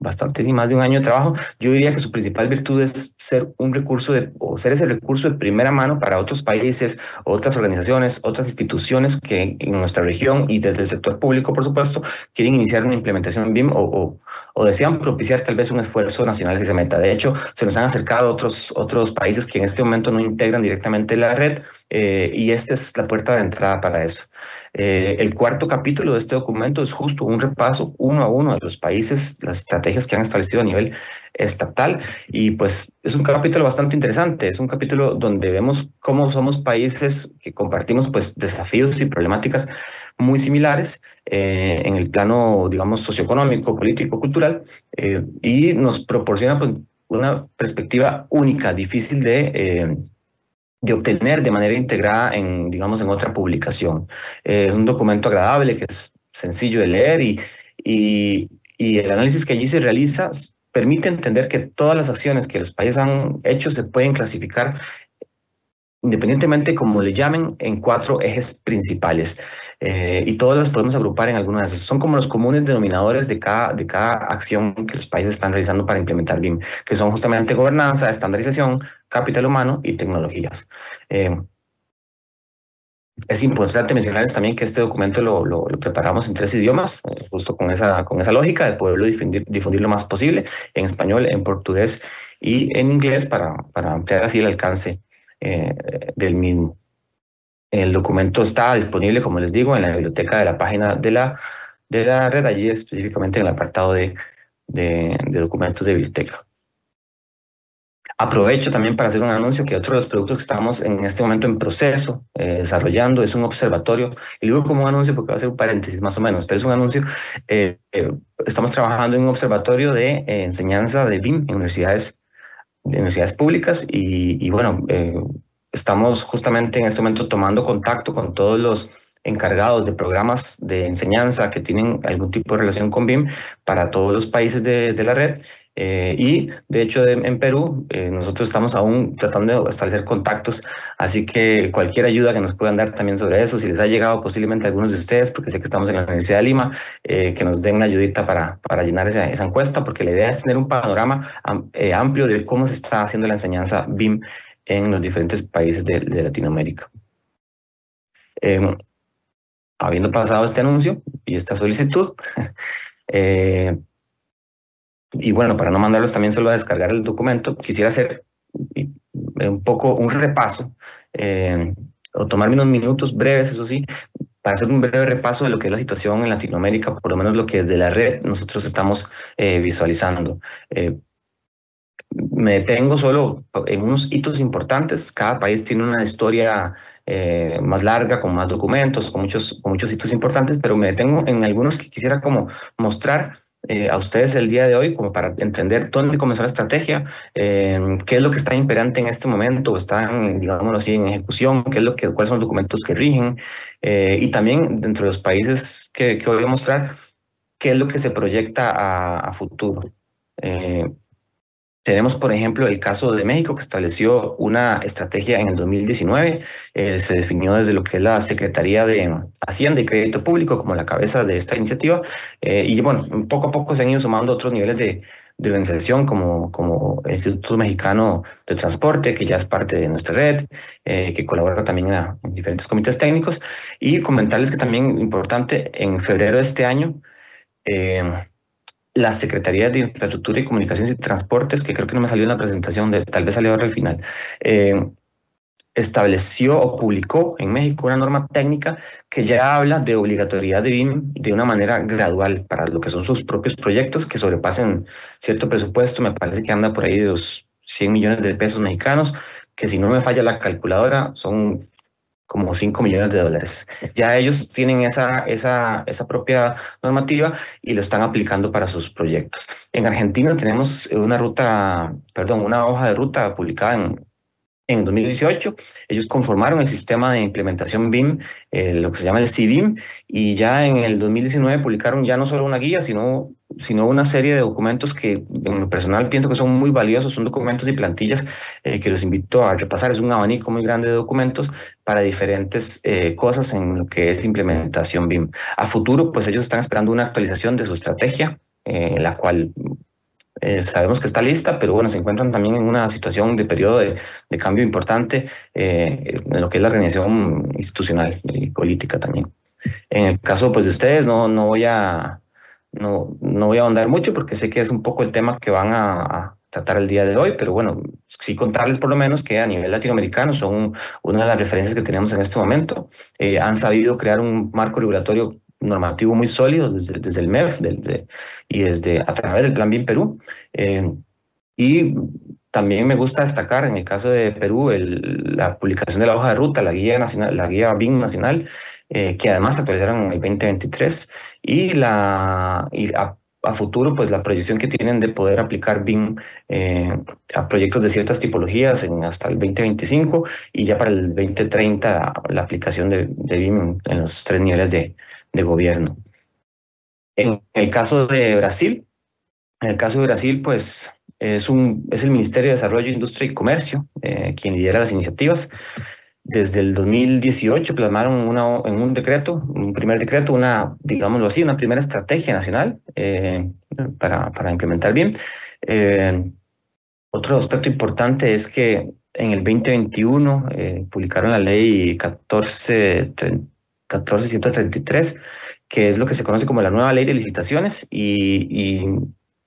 bastante, y más de un año de trabajo. Yo diría que su principal virtud es ser un recurso de, o ser ese recurso de primera mano para otros países, otras organizaciones, otras instituciones que en nuestra región y desde el sector público, por supuesto, quieren iniciar una implementación BIM o, o o desean propiciar tal vez un esfuerzo nacional si se meta. De hecho, se nos han acercado otros, otros países que en este momento no integran directamente la red eh, y esta es la puerta de entrada para eso. Eh, el cuarto capítulo de este documento es justo un repaso uno a uno de los países, las estrategias que han establecido a nivel estatal y pues es un capítulo bastante interesante, es un capítulo donde vemos cómo somos países que compartimos pues desafíos y problemáticas muy similares eh, en el plano, digamos, socioeconómico, político, cultural, eh, y nos proporciona pues, una perspectiva única, difícil de, eh, de obtener de manera integrada en, digamos, en otra publicación. es un documento agradable que es sencillo de leer y, y, y el análisis que allí se realiza permite entender que todas las acciones que los países han hecho se pueden clasificar independientemente como le llamen, en cuatro ejes principales. Eh, y todas las podemos agrupar en algunos de esas. Son como los comunes denominadores de cada, de cada acción que los países están realizando para implementar BIM, que son justamente gobernanza, estandarización, capital humano y tecnologías. Eh, es importante mencionarles también que este documento lo, lo, preparamos en tres idiomas, eh, justo con esa, con esa lógica de poderlo difundir, lo más posible, en español, en portugués y en inglés para, para ampliar así el alcance del mismo. El documento está disponible, como les digo, en la biblioteca de la página de la, de la red, allí específicamente en el apartado de, de, documentos de biblioteca. Aprovecho también para hacer un anuncio que otro de los productos que estamos en este momento en proceso, eh, desarrollando, es un observatorio. Y luego como un anuncio porque va a ser un paréntesis más o menos, pero es un anuncio. Eh, eh, estamos trabajando en un observatorio de enseñanza de BIM en universidades, universidades públicas y bueno, estamos justamente en este momento tomando contacto con todos los encargados de programas de enseñanza que tienen algún tipo de relación con BIM para todos los países de, la red. Eh, y de hecho en Perú eh, nosotros estamos aún tratando de establecer contactos, así que cualquier ayuda que nos puedan dar también sobre eso, si les ha llegado posiblemente a algunos de ustedes, porque sé que estamos en la Universidad de Lima, eh, que nos den una ayudita para, para llenar esa, encuesta, porque la idea es tener un panorama amplio de cómo se está haciendo la enseñanza BIM en los diferentes países de, Latinoamérica. Em, habiendo pasado este anuncio y esta solicitud, eh, y bueno, para no mandarlos también solo a descargar el documento, quisiera hacer eh, un poco un repaso em, o tomarme unos minutos breves, eso sí, para hacer un breve repaso de lo que es la situación en Latinoamérica, por lo menos lo que desde la red nosotros estamos eh, visualizando me detengo solo en unos hitos importantes. Cada país tiene una historia eh, más larga, con más documentos, con muchos, con muchos hitos importantes, pero me detengo en algunos que quisiera como mostrar eh, a ustedes el día de hoy, como para entender dónde comenzó la estrategia, eh, qué es lo que está imperante en este momento, o están, digámoslo así, en ejecución, qué es lo que, cuáles son los documentos que rigen, y también dentro de los países que, voy a mostrar, qué es lo que se proyecta a, a futuro. Tenemos, por ejemplo, el caso de México, que estableció una estrategia en el 2019. Eh, se definió desde lo que es la Secretaría de Hacienda y Crédito Público como la cabeza de esta iniciativa. Eh, y bueno, poco a poco se han ido sumando otros niveles de, de organización como, como el Instituto Mexicano de Transporte, que ya es parte de nuestra red, eh, que colabora también en diferentes comités técnicos. Y comentarles que también importante, en febrero de este año, eh, la Secretaría de Infraestructura y Comunicaciones y Transportes, que creo que no me salió en la presentación, de, tal vez salió ahora al final, eh, estableció o publicó en México una norma técnica que ya habla de obligatoriedad de BIM de una manera gradual para lo que son sus propios proyectos que sobrepasen cierto presupuesto, me parece que anda por ahí de los 100 millones de pesos mexicanos, que si no me falla la calculadora son como 5 millones de dólares. Ya ellos tienen esa, propia normativa y lo están aplicando para sus proyectos. En Argentina tenemos eh, una ruta, perdón, una hoja de ruta publicada en, en 2018. Ellos conformaron el sistema de implementación BIM, eh, lo que se llama el CIBIM, y ya en el 2019 publicaron ya no solo una guía, sino sino una serie de documentos que en lo personal pienso que son muy valiosos, son documentos y plantillas eh, que los invito a repasar. Es un abanico muy grande de documentos para diferentes eh, cosas en lo que es implementación BIM. A futuro, pues ellos están esperando una actualización de su estrategia, eh, la cual sabemos que está lista, pero bueno, se encuentran también en una situación de periodo de, cambio importante en lo que es la organización institucional y política también. En el caso pues, de ustedes, no, no voy a no, no voy a ahondar mucho porque sé que es un poco el tema que van a, tratar el día de hoy, pero bueno, sí contarles por lo menos que a nivel latinoamericano son una de las referencias que tenemos en este momento. Eh, han sabido crear un marco regulatorio normativo muy sólido desde, desde el MEF desde, y desde a través del Plan BIM Perú. Eh, y también me gusta destacar en el caso de Perú el, la publicación de la hoja de ruta, la guía nacional, la guía BIM nacional, eh, que además actualizaron en el 2023 y, la, a, futuro, pues la proyección que tienen de poder aplicar BIM eh, a proyectos de ciertas tipologías hasta el 2025 y ya para el 2030 la aplicación de, BIM en los tres niveles de, gobierno. En el caso de Brasil, en el caso de Brasil, pues es, un, es el Ministerio de Desarrollo, Industria y Comercio eh, quien lidera las iniciativas desde el 2018 plasmaron en un decreto, un primer decreto, una, digámoslo así, una primera estrategia nacional eh, para, implementar bien. Eh, otro aspecto importante es que en el 2021 eh, publicaron la ley 14, 1433, que es lo que se conoce como la nueva ley de licitaciones, y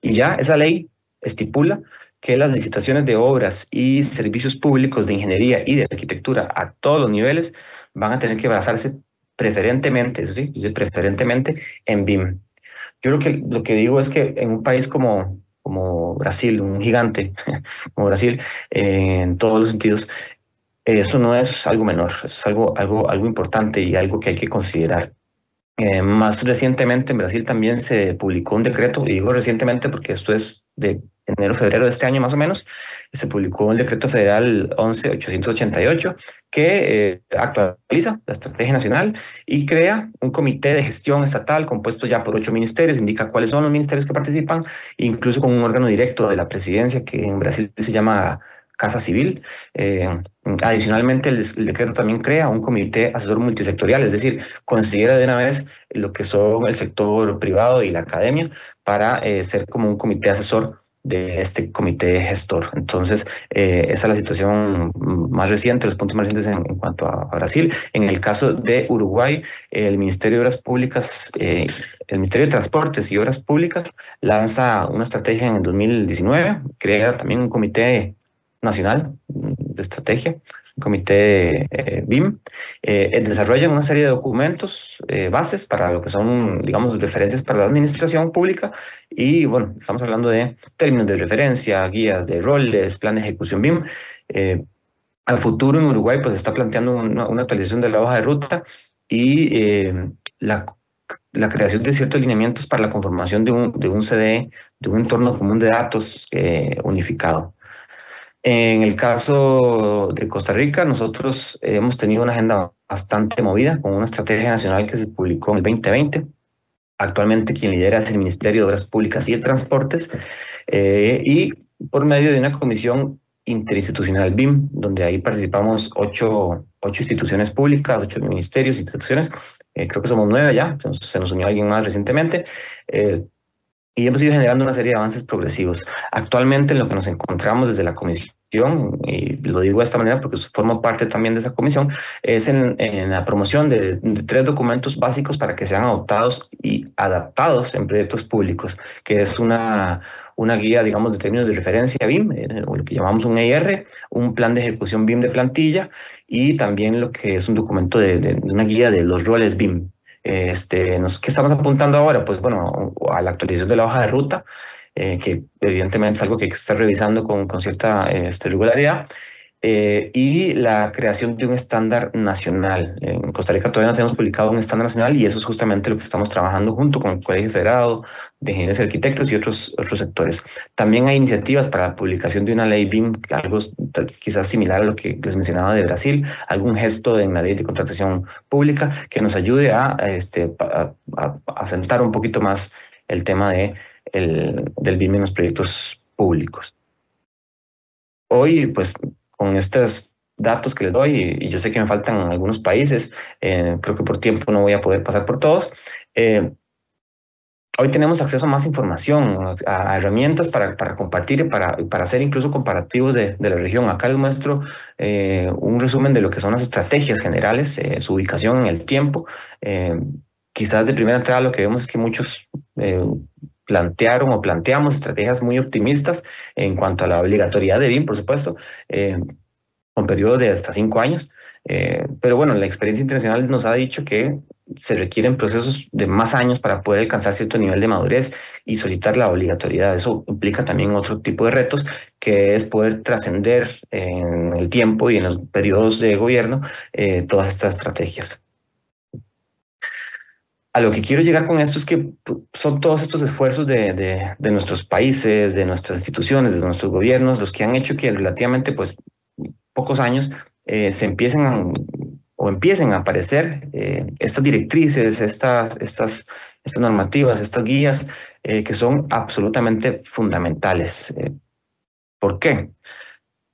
ya esa ley estipula que las licitaciones de obras y servicios públicos de ingeniería y de arquitectura a todos los niveles van a tener que basarse preferentemente, eso sí, pues preferentemente en BIM. Yo lo que, lo que digo es que en un país como, como Brasil, un gigante como Brasil, en todos los sentidos, esto no es algo menor, es algo, algo, algo importante y algo que hay que considerar. Eh, más recientemente en Brasil también se publicó un decreto, y digo recientemente porque esto es de enero, febrero de este año más o menos, se publicó el decreto federal 11888 que eh, actualiza la estrategia nacional y crea un comité de gestión estatal compuesto ya por ocho ministerios, indica cuáles son los ministerios que participan, incluso con un órgano directo de la presidencia que en Brasil se llama Casa Civil. Eh, adicionalmente, el, decreto también crea un comité asesor multisectorial, es decir, considera de una vez lo que son el sector privado y la academia para eh, ser como un comité asesor de este comité gestor. Entonces, eh, esa es la situación más reciente, los puntos más recientes en, cuanto a, Brasil. En el caso de Uruguay, el Ministerio de Obras Públicas, eh, el Ministerio de Transportes y Obras Públicas lanza una estrategia en el 2019, crea también un comité nacional de estrategia comité eh, BIM, eh, desarrollan una serie de documentos, eh, bases para lo que son, digamos, referencias para la administración pública. Y bueno, estamos hablando de términos de referencia, guías de roles, plan de ejecución BIM. al futuro en Uruguay, pues está planteando una, actualización de la hoja de ruta y la, creación de ciertos lineamientos para la conformación de un, de un CDE, de un entorno común de datos unificado. En el caso de Costa Rica, nosotros hemos tenido una agenda bastante movida con una estrategia nacional que se publicó en el 2020. Actualmente quien lidera es el Ministerio de Obras Públicas y de Transportes eh, y por medio de una comisión interinstitucional BIM, donde ahí participamos ocho, ocho instituciones públicas, ocho ministerios, instituciones, eh, creo que somos nueve ya, se nos, unió alguien más recientemente, eh, y hemos ido generando una serie de avances progresivos. Actualmente en lo que nos encontramos desde la comisión, y lo digo de esta manera porque formo parte también de esa comisión, es en, la promoción de, tres documentos básicos para que sean adoptados y adaptados en proyectos públicos, que es una, una guía, digamos, de términos de referencia BIM, eh, o lo que llamamos un IR, un plan de ejecución BIM de plantilla, y también lo que es un documento de una guía de los roles BIM, este, nos, ¿Qué estamos apuntando ahora? Pues bueno, a la actualización de la hoja de ruta, eh, que evidentemente es algo que hay que estar revisando con, con cierta este, regularidad. Eh, y la creación de un estándar nacional. En Costa Rica todavía no tenemos publicado un estándar nacional y eso es justamente lo que estamos trabajando junto con el Colegio Federado, de ingenieros y arquitectos y otros, otros sectores. También hay iniciativas para la publicación de una ley BIM, algo quizás similar a lo que les mencionaba de Brasil, algún gesto en la ley de contratación pública que nos ayude a, este, a, un poquito más el tema de, el, del BIM en los proyectos públicos. Hoy, pues, con estos datos que les doy, y yo sé que me faltan algunos países, eh, creo que por tiempo no voy a poder pasar por todos, eh, hoy tenemos acceso a más información, a, herramientas para, compartir y para, hacer incluso comparativos de, la región. Acá les muestro eh, un resumen de lo que son las estrategias generales, eh, su ubicación en el tiempo. Eh, quizás de primera entrada lo que vemos es que muchos plantearon o planteamos estrategias muy optimistas en cuanto a la obligatoriedad de BIM, por supuesto, con periodos de hasta cinco años. Eh, pero bueno, la experiencia internacional nos ha dicho que se requieren procesos de más años para poder alcanzar cierto nivel de madurez y solicitar la obligatoriedad. Eso implica también otro tipo de retos, que es poder trascender en el tiempo y en los periodos de gobierno eh, todas estas estrategias. A lo que quiero llegar con esto es que pues, son todos estos esfuerzos de, nuestros países, de nuestras instituciones, de nuestros gobiernos, los que han hecho que relativamente pues, pocos años eh, se empiecen a, o empiecen a aparecer eh, estas directrices, estas, estas, normativas, estas guías eh, que son absolutamente fundamentales. ¿Por qué?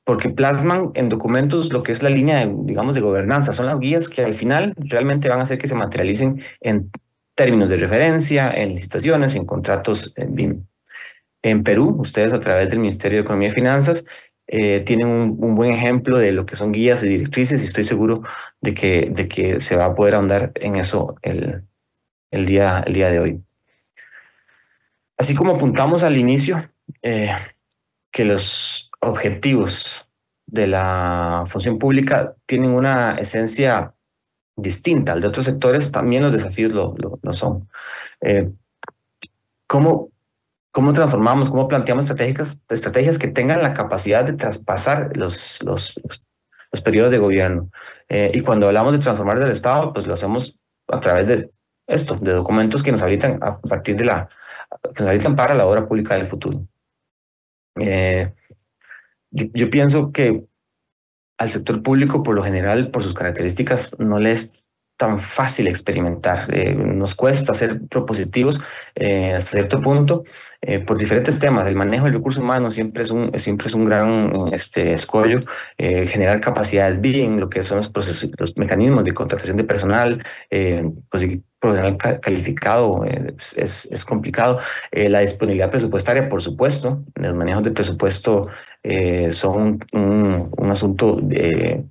Porque plasman en documentos lo que es la línea, digamos, de gobernanza. Son las guías que al final realmente van a hacer que se materialicen en términos de referencia, en licitaciones, en contratos En Perú, ustedes a través del Ministerio de Economía y Finanzas eh, tienen un, buen ejemplo de lo que son guías y directrices y estoy seguro de que, de que se va a poder ahondar en eso el, el, día, el día de hoy. Así como apuntamos al inicio, eh, que los objetivos de la función pública tienen una esencia distinta al de otros sectores, también los desafíos lo, lo, son. Eh, ¿Cómo cómo transformamos, cómo planteamos estrategias, estrategias que tengan la capacidad de traspasar los, los, los periodos de gobierno. Eh, y cuando hablamos de transformar del Estado, pues lo hacemos a través de esto, de documentos que nos habilitan a partir de la, que nos habilitan para la obra pública del futuro. Eh, yo, yo, pienso que al sector público, por lo general, por sus características, no les tan fácil experimentar. Eh, nos cuesta ser propositivos eh, hasta cierto punto eh, por diferentes temas. El manejo del recurso humano siempre es un, siempre es un gran este, escollo. generar capacidades bien, lo que son los, procesos, los mecanismos de contratación de personal, pues, profesional calificado es, complicado. la disponibilidad presupuestaria, por supuesto, los manejos de presupuesto son un, un asunto... de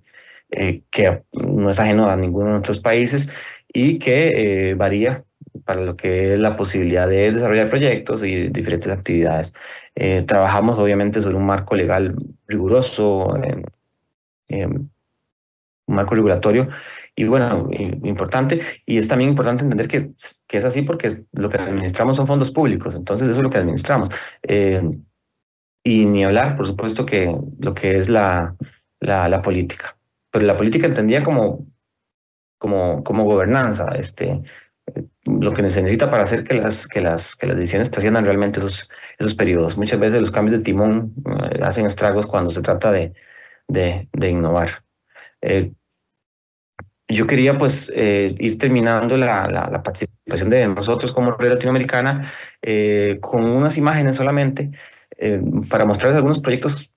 eh, que no es ajeno a ninguno de nuestros países y que eh, varía para lo que es la posibilidad de desarrollar proyectos y diferentes actividades. Eh, trabajamos obviamente sobre un marco legal riguroso, un marco regulatorio y bueno, importante. Y es también importante entender que, es así porque lo que administramos son fondos públicos, entonces eso es lo que administramos. y ni hablar, por supuesto, que lo que es la, la política pero pues, la política entendía como, como, como gobernanza, este, lo que necesita para hacer que las, que las, que las decisiones trasciendan realmente esos, esos periodos. Muchas veces los cambios de timón eh, hacen estragos cuando se trata de, de, de innovar. Eh, yo quería pues eh, ir terminando la, la, la, participación de nosotros como red latinoamericana con unas imágenes solamente para mostrarles algunos proyectos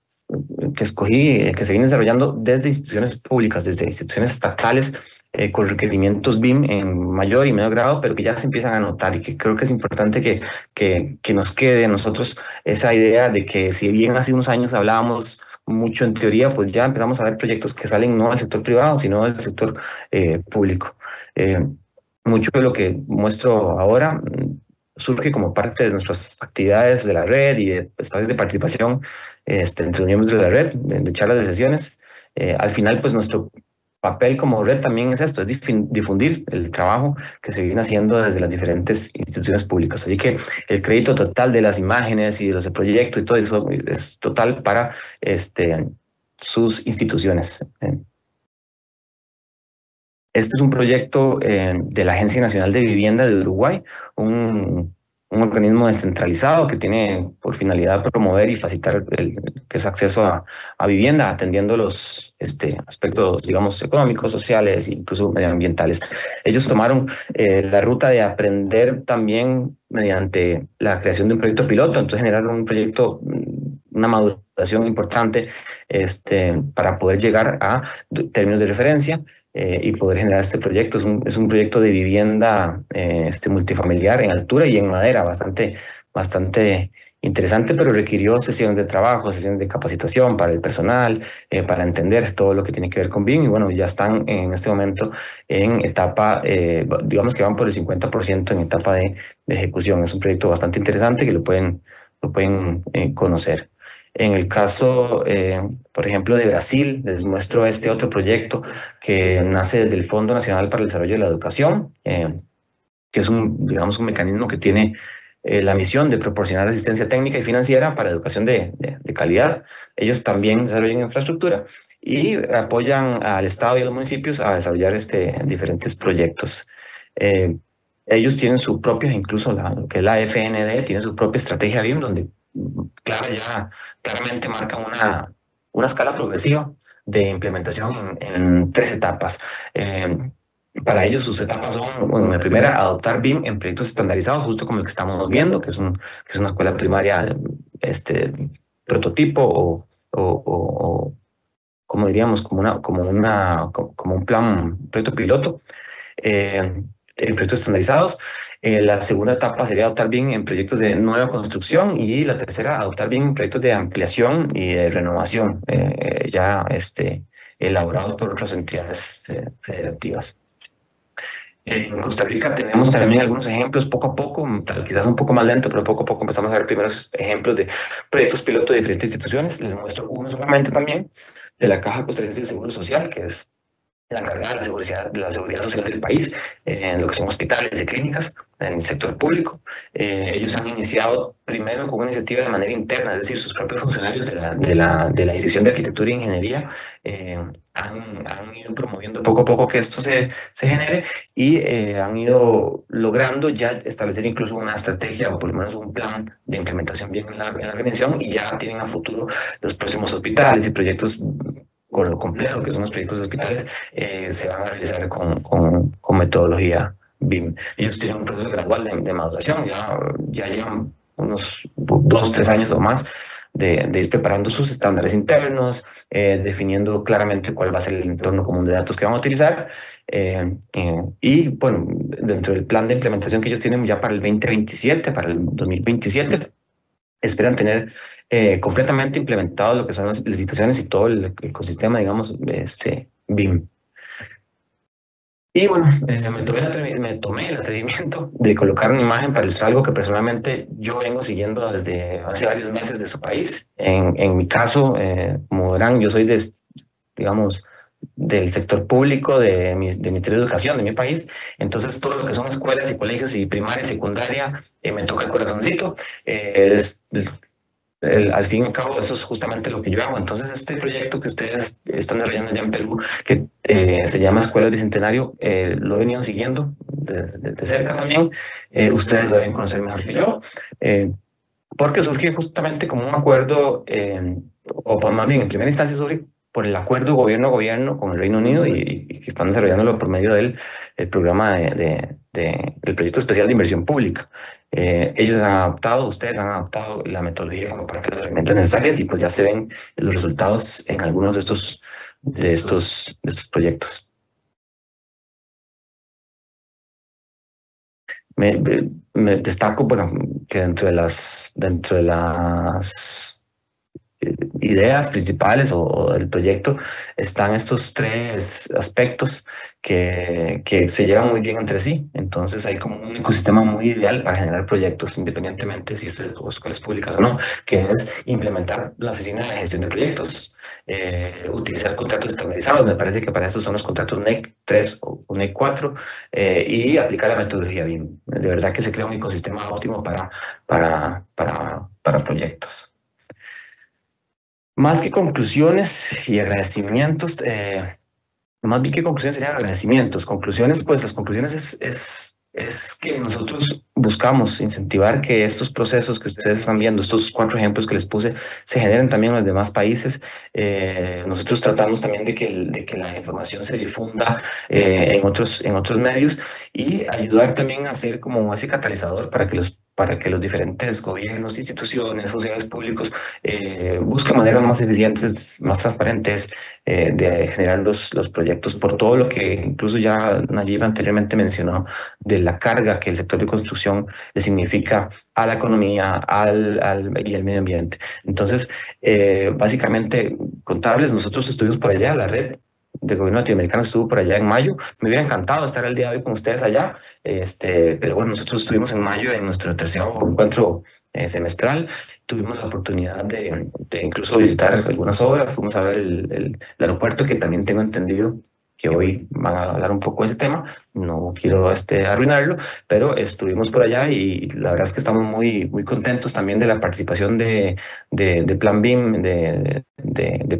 que escogí, eh, que se viene desarrollando desde instituciones públicas, desde instituciones estatales, eh, con requerimientos BIM en mayor y menor grado, pero que ya se empiezan a notar y que creo que es importante que, que, que nos quede a nosotros esa idea de que si bien hace unos años hablábamos mucho en teoría, pues ya empezamos a ver proyectos que salen no del sector privado, sino del sector eh, público. mucho de lo que muestro ahora mm, surge como parte de nuestras actividades de la red y de espacios pues, de participación este, entre los miembros de la red, de charlas de sesiones. Eh, al final, pues nuestro papel como red también es esto, es difundir el trabajo que se viene haciendo desde las diferentes instituciones públicas. Así que el crédito total de las imágenes y de los proyectos y todo eso es total para este, sus instituciones. Eh. Este es un proyecto eh, de la Agencia Nacional de Vivienda de Uruguay, un un organismo descentralizado que tiene por finalidad promover y facilitar el, acceso a, vivienda, atendiendo los este, aspectos, digamos, económicos, sociales, e incluso medioambientales. Ellos tomaron eh, la ruta de aprender también mediante la creación de un proyecto piloto, entonces generaron un proyecto, mm, una maduración importante este, para poder llegar a términos de referencia eh, y poder generar este proyecto. Es un, es un proyecto de vivienda eh, este multifamiliar en altura y en madera, bastante, bastante interesante, pero requirió sesiones de trabajo, sesiones de capacitación para el personal, eh, para entender todo lo que tiene que ver con BIM. Y bueno, ya están en este momento en etapa, digamos que van por el 50% en etapa de, ejecución. Es un proyecto bastante interesante que lo pueden, lo pueden conocer. En el caso, eh, por ejemplo, de Brasil, les muestro este otro proyecto que nace desde el Fondo Nacional para el Desarrollo de la Educación, eh, que es un, digamos, un mecanismo que tiene eh, la misión de proporcionar asistencia técnica y financiera para educación de, de, calidad. Ellos también desarrollan infraestructura y apoyan al Estado y a los municipios a desarrollar este, diferentes proyectos. ellos tienen su propia, incluso la, que es la FND, tiene su propia estrategia BIM, donde Clara ya claramente marca una, una escala progresiva de implementación en, tres etapas. Eh, para ellos sus etapas son, bueno, la primera, adoptar BIM en proyectos estandarizados, justo como el que estamos viendo, que es, un, que es una escuela primaria este, prototipo o, o, o, como diríamos, como, una, como, una, como un plan, un proyecto piloto. Eh, en proyectos estandarizados. Eh, la segunda etapa sería adoptar bien en proyectos de nueva construcción y la tercera, adoptar bien en proyectos de ampliación y de renovación, eh, eh, ya este, elaborados por otras entidades eh, federativas. En Costa Rica tenemos también algunos ejemplos poco a poco, mm, quizás un poco más lento, pero poco a poco empezamos a ver primeros ejemplos de proyectos piloto de diferentes instituciones. Les muestro uno solamente también de la Caja Costarricense de Seguro Social, que es la encargada de la seguridad, la seguridad social del país, en lo que son hospitales, de clínicas, en el sector público. Eh, ellos han iniciado primero con una iniciativa de manera interna, es decir, sus propios funcionarios de la, de la, de la Dirección de Arquitectura e Ingeniería eh, han, han, ido promoviendo poco a poco que esto se, se genere y eh, han ido logrando ya establecer incluso una estrategia o por lo menos un plan de implementación bien en la, en la organización y ya tienen a futuro los próximos hospitales y proyectos con lo complejo que son los proyectos hospitales, eh, se van a realizar con, con, metodología BIM. Ellos tienen un proceso gradual de, maduración, ya, ya llevan unos dos, tres años o más de, ir preparando sus estándares internos, eh, definiendo claramente cuál va a ser el entorno común de datos que van a utilizar. Eh, y bueno, dentro del plan de implementación que ellos tienen ya para el 2027, para el 2027, esperan tener eh, completamente implementado lo que son las licitaciones y todo el ecosistema, digamos, este BIM. Y bueno, eh, me, tomé el atrevimiento de colocar una imagen para ilustrar algo que personalmente yo vengo siguiendo desde hace varios meses de su país. En, mi caso, eh, como verán, yo soy de, digamos, del sector público, de mi, de Educación, de mi país. Entonces, todo lo que son escuelas y colegios y primaria y secundaria, me toca el corazoncito. Es, al fin y al cabo, eso es justamente lo que yo hago. Entonces, este proyecto que ustedes están desarrollando ya en Perú, que eh, se llama Escuela Bicentenario, eh, lo he venido siguiendo de, cerca también. Eh, ustedes lo deben conocer mejor que yo, porque surge justamente como un acuerdo, o más bien en primera instancia sobre por el acuerdo gobierno-gobierno con el Reino Unido y, que están desarrollándolo por medio del el programa de, del proyecto especial de inversión pública. Eh, ellos han adaptado, ustedes han adaptado la metodología como para que los herramientas y pues ya se ven los resultados en algunos de estos, de estos, de estos proyectos. Me, me destaco bueno, que dentro de las, dentro de las ideas principales o, del proyecto están estos tres aspectos que, que, se llevan muy bien entre sí. Entonces hay como un ecosistema muy ideal para generar proyectos independientemente si es de escuelas públicas o no, que es implementar la oficina de gestión de proyectos, eh, utilizar contratos estandarizados, me parece que para eso son los contratos NEC 3 o NEC 4, eh, y aplicar la metodología BIM. De verdad que se crea un ecosistema óptimo para, para, para proyectos. Más que conclusiones y agradecimientos, eh, más bien que conclusiones serían agradecimientos. Conclusiones, pues las conclusiones es, es, que nosotros buscamos incentivar que estos procesos que ustedes están viendo, estos cuatro ejemplos que les puse, se generen también en los demás países. Eh, nosotros tratamos también de que, de que, la información se difunda eh, en, otros, en otros medios y ayudar también a ser como ese catalizador para que los para que los diferentes gobiernos, instituciones, sociedades públicos eh, busquen maneras más eficientes, más transparentes eh, de generar los, los proyectos por todo lo que incluso ya Nayib anteriormente mencionó de la carga que el sector de construcción le significa a la economía al, y al medio ambiente. Entonces, eh, básicamente, contables, nosotros estuvimos por allá, la red del gobierno latinoamericano estuvo por allá en mayo. Me hubiera encantado estar el día de hoy con ustedes allá, este, pero bueno, nosotros estuvimos en mayo en nuestro tercer encuentro eh, semestral. Tuvimos la oportunidad de, incluso visitar algunas obras, fuimos a ver el, el, aeropuerto, que también tengo entendido que hoy van a hablar un poco de ese tema no quiero este, arruinarlo, pero estuvimos por allá y la verdad es que estamos muy, muy contentos también de la participación de, de, Plan BIM de,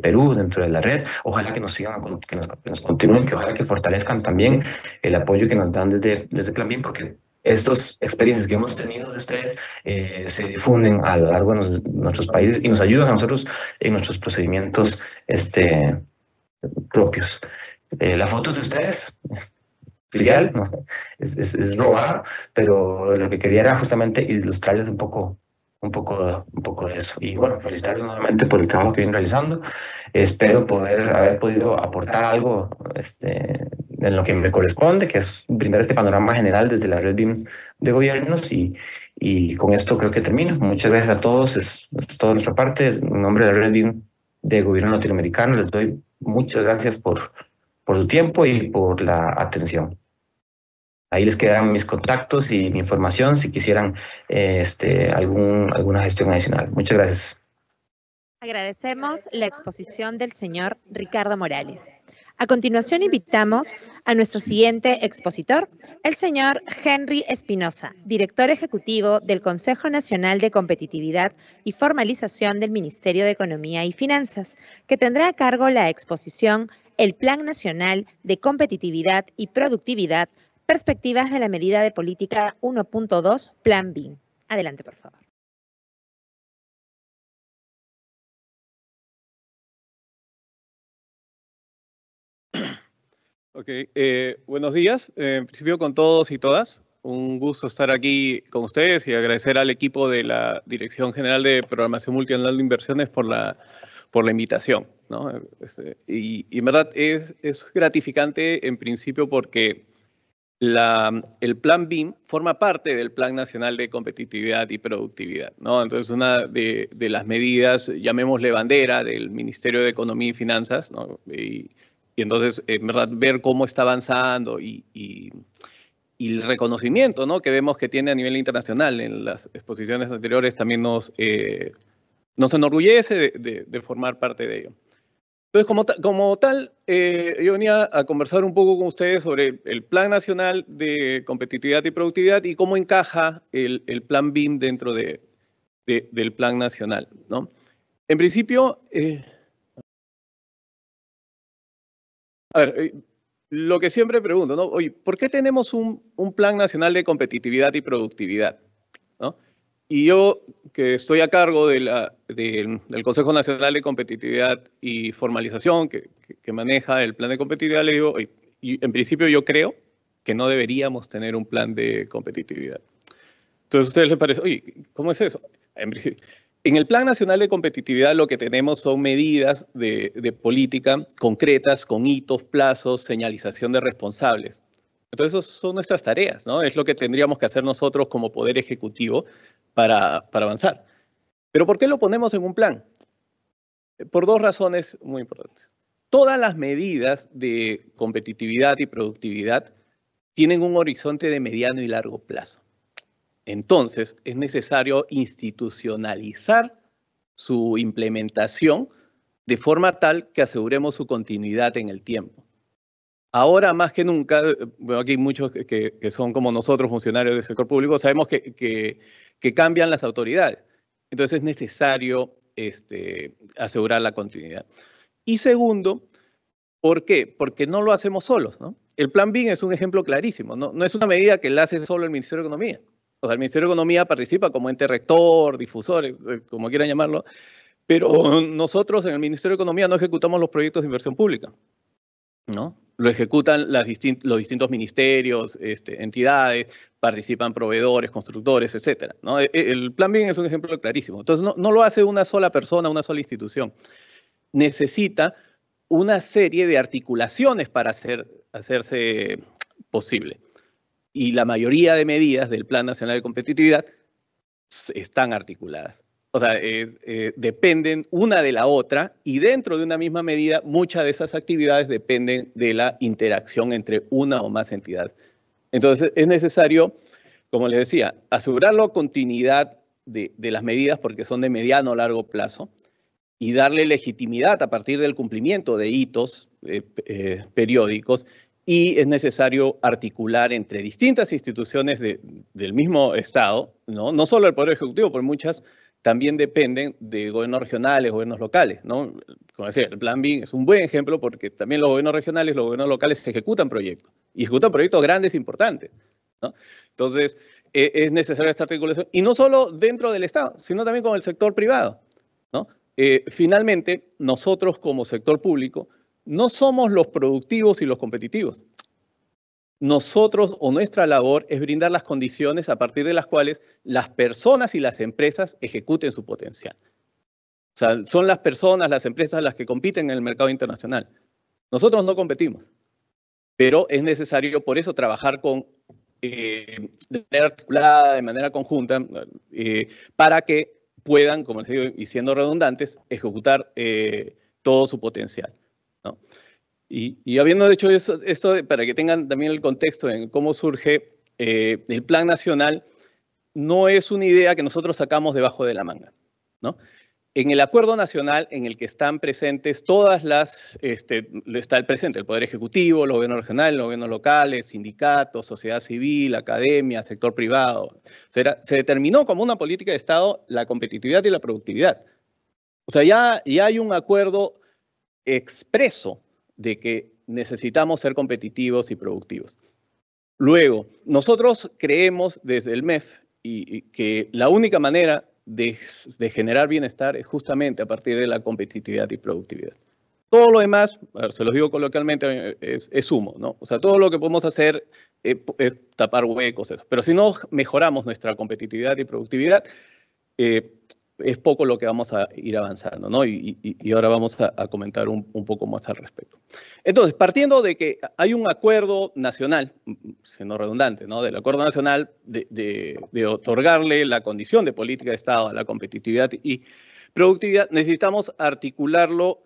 Perú dentro de la red. Ojalá que nos sigan, que nos, continúen, que ojalá que fortalezcan también el apoyo que nos dan desde, desde Plan BIM, porque estas experiencias que hemos tenido de ustedes eh, se difunden a lo largo de, nuestros países y nos ayudan a nosotros en nuestros procedimientos este, propios. Eh, la foto de ustedes es, es, robar, pero lo que quería era justamente ilustrarles un poco, un poco, un poco de eso. Y bueno, felicitarles nuevamente por el trabajo que vienen realizando. Espero poder haber podido aportar algo este, en lo que me corresponde, que es brindar este panorama general desde la red BIM de gobiernos y, y con esto creo que termino. Muchas gracias a todos, es, toda nuestra parte. En nombre de la red BIM de gobierno latinoamericano les doy muchas gracias por, por su tiempo y por la atención. Ahí les quedarán mis contactos y mi información si quisieran eh, este, alguna gestión adicional. Muchas gracias. Agradecemos la exposición del señor Ricardo Morales. A continuación invitamos a nuestro siguiente expositor, el señor Henry Espinosa, director ejecutivo del Consejo Nacional de Competitividad y Formalización del Ministerio de Economía y Finanzas, que tendrá a cargo la exposición El Plan Nacional de Competitividad y Productividad Perspectivas de la medida de política 1.2, Plan B. Adelante, por favor. Ok, eh, buenos días. Eh, en principio con todos y todas. Un gusto estar aquí con ustedes y agradecer al equipo de la Dirección General de Programación Multianual de Inversiones por la, por la invitación. Este, y, en verdad es, es gratificante en principio porque la, el plan BIM forma parte del Plan Nacional de Competitividad y Productividad. ¿no? Entonces, una de, las medidas, llamémosle bandera, del Ministerio de Economía y Finanzas, ¿no? y, entonces, en verdad, ver cómo está avanzando y, el reconocimiento ¿no? que vemos que tiene a nivel internacional en las exposiciones anteriores también nos, eh, nos enorgullece de formar parte de ello. Entonces, como, tal, eh, yo venía a conversar un poco con ustedes sobre el Plan Nacional de Competitividad y Productividad y cómo encaja el, Plan BIM dentro del Plan Nacional. ¿no? En principio, eh, eh, lo que siempre pregunto, ¿no? ¿por qué tenemos un, un Plan Nacional de Competitividad y Productividad? ¿No? Y yo, que estoy a cargo de la, del Consejo Nacional de Competitividad y Formalización, que, maneja el plan de competitividad, le digo, y en principio yo creo que no deberíamos tener un plan de competitividad. Entonces a ustedes les parece, oye, ¿cómo es eso? En, en el Plan Nacional de Competitividad lo que tenemos son medidas de, de política concretas, con hitos, plazos, señalización de responsables. Entonces, esas son nuestras tareas, ¿no? Es lo que tendríamos que hacer nosotros como Poder Ejecutivo, para, avanzar. Pero ¿por qué lo ponemos en un plan? Por dos razones muy importantes. Todas las medidas de competitividad y productividad tienen un horizonte de mediano y largo plazo. Entonces, es necesario institucionalizar su implementación de forma tal que aseguremos su continuidad en el tiempo. Ahora más que nunca, bueno, eh, aquí hay muchos que, son como nosotros, funcionarios del sector público, sabemos que que cambian las autoridades. Entonces es necesario este, asegurar la continuidad. Y segundo, ¿por qué? Porque no lo hacemos solos. ¿no? El plan BIN es un ejemplo clarísimo. No, es una medida que la hace solo el Ministerio de Economía. O sea, el Ministerio de Economía participa como ente rector, difusor, eh, eh, como quieran llamarlo, pero nosotros en el Ministerio de Economía no ejecutamos los proyectos de inversión pública, ¿no? Lo ejecutan los distintos ministerios, este, entidades, participan proveedores, constructores, etcétera e, e, El plan BIM es un ejemplo clarísimo. Entonces, no, lo hace una sola persona, una sola institución. Necesita una serie de articulaciones para hacer, hacerse posible. Y la mayoría de medidas del Plan Nacional de Competitividad están articuladas. O sea, eh, dependen una de la otra y dentro de una misma medida muchas de esas actividades dependen de la interacción entre una o más entidades. Entonces es necesario, como les decía, asegurar la continuidad de, las medidas porque son de mediano o largo plazo y darle legitimidad a partir del cumplimiento de hitos eh, eh, periódicos y es necesario articular entre distintas instituciones del mismo Estado, ¿no? solo el Poder Ejecutivo, por muchas también dependen de gobiernos regionales, gobiernos locales, ¿no? Como decía, el Plan B es un buen ejemplo porque también los gobiernos regionales, los gobiernos locales ejecutan proyectos y ejecutan proyectos grandes e importantes, Entonces, e, es necesaria esta articulación y no solo dentro del Estado, sino también con el sector privado, eh, finalmente, nosotros como sector público no somos los productivos y los competitivos nosotros o nuestra labor es brindar las condiciones a partir de las cuales las personas y las empresas ejecuten su potencial. O sea, son las personas, las empresas las que compiten en el mercado internacional. Nosotros no competimos, pero es necesario por eso trabajar con, eh, de manera articulada, de manera conjunta, eh, para que puedan, como les digo, y siendo redundantes, ejecutar eh, todo su potencial. Y, habiendo dicho eso, esto para que tengan también el contexto en cómo surge eh, el Plan Nacional, no es una idea que nosotros sacamos debajo de la manga. En el acuerdo nacional en el que están presentes todas las, este, está el presente el Poder Ejecutivo, los gobiernos regionales, los gobiernos locales, sindicatos, sociedad civil, academia, sector privado. Se, determinó como una política de Estado la competitividad y la productividad. O sea, ya, ya hay un acuerdo expreso de que necesitamos ser competitivos y productivos. Luego, nosotros creemos desde el MEF y, que la única manera de, generar bienestar es justamente a partir de la competitividad y productividad. Todo lo demás, se los digo coloquialmente, es, humo, ¿no? O sea, todo lo que podemos hacer eh, es, tapar huecos, eso. Pero si no mejoramos nuestra competitividad y productividad, eh, es poco lo que vamos a ir avanzando, ¿no? Y, ahora vamos a, comentar un, poco más al respecto. Entonces, partiendo de que hay un acuerdo nacional, mm, mm, siendo redundante, ¿no? Del acuerdo nacional de, otorgarle la condición de política de Estado a la competitividad y productividad, necesitamos articularlo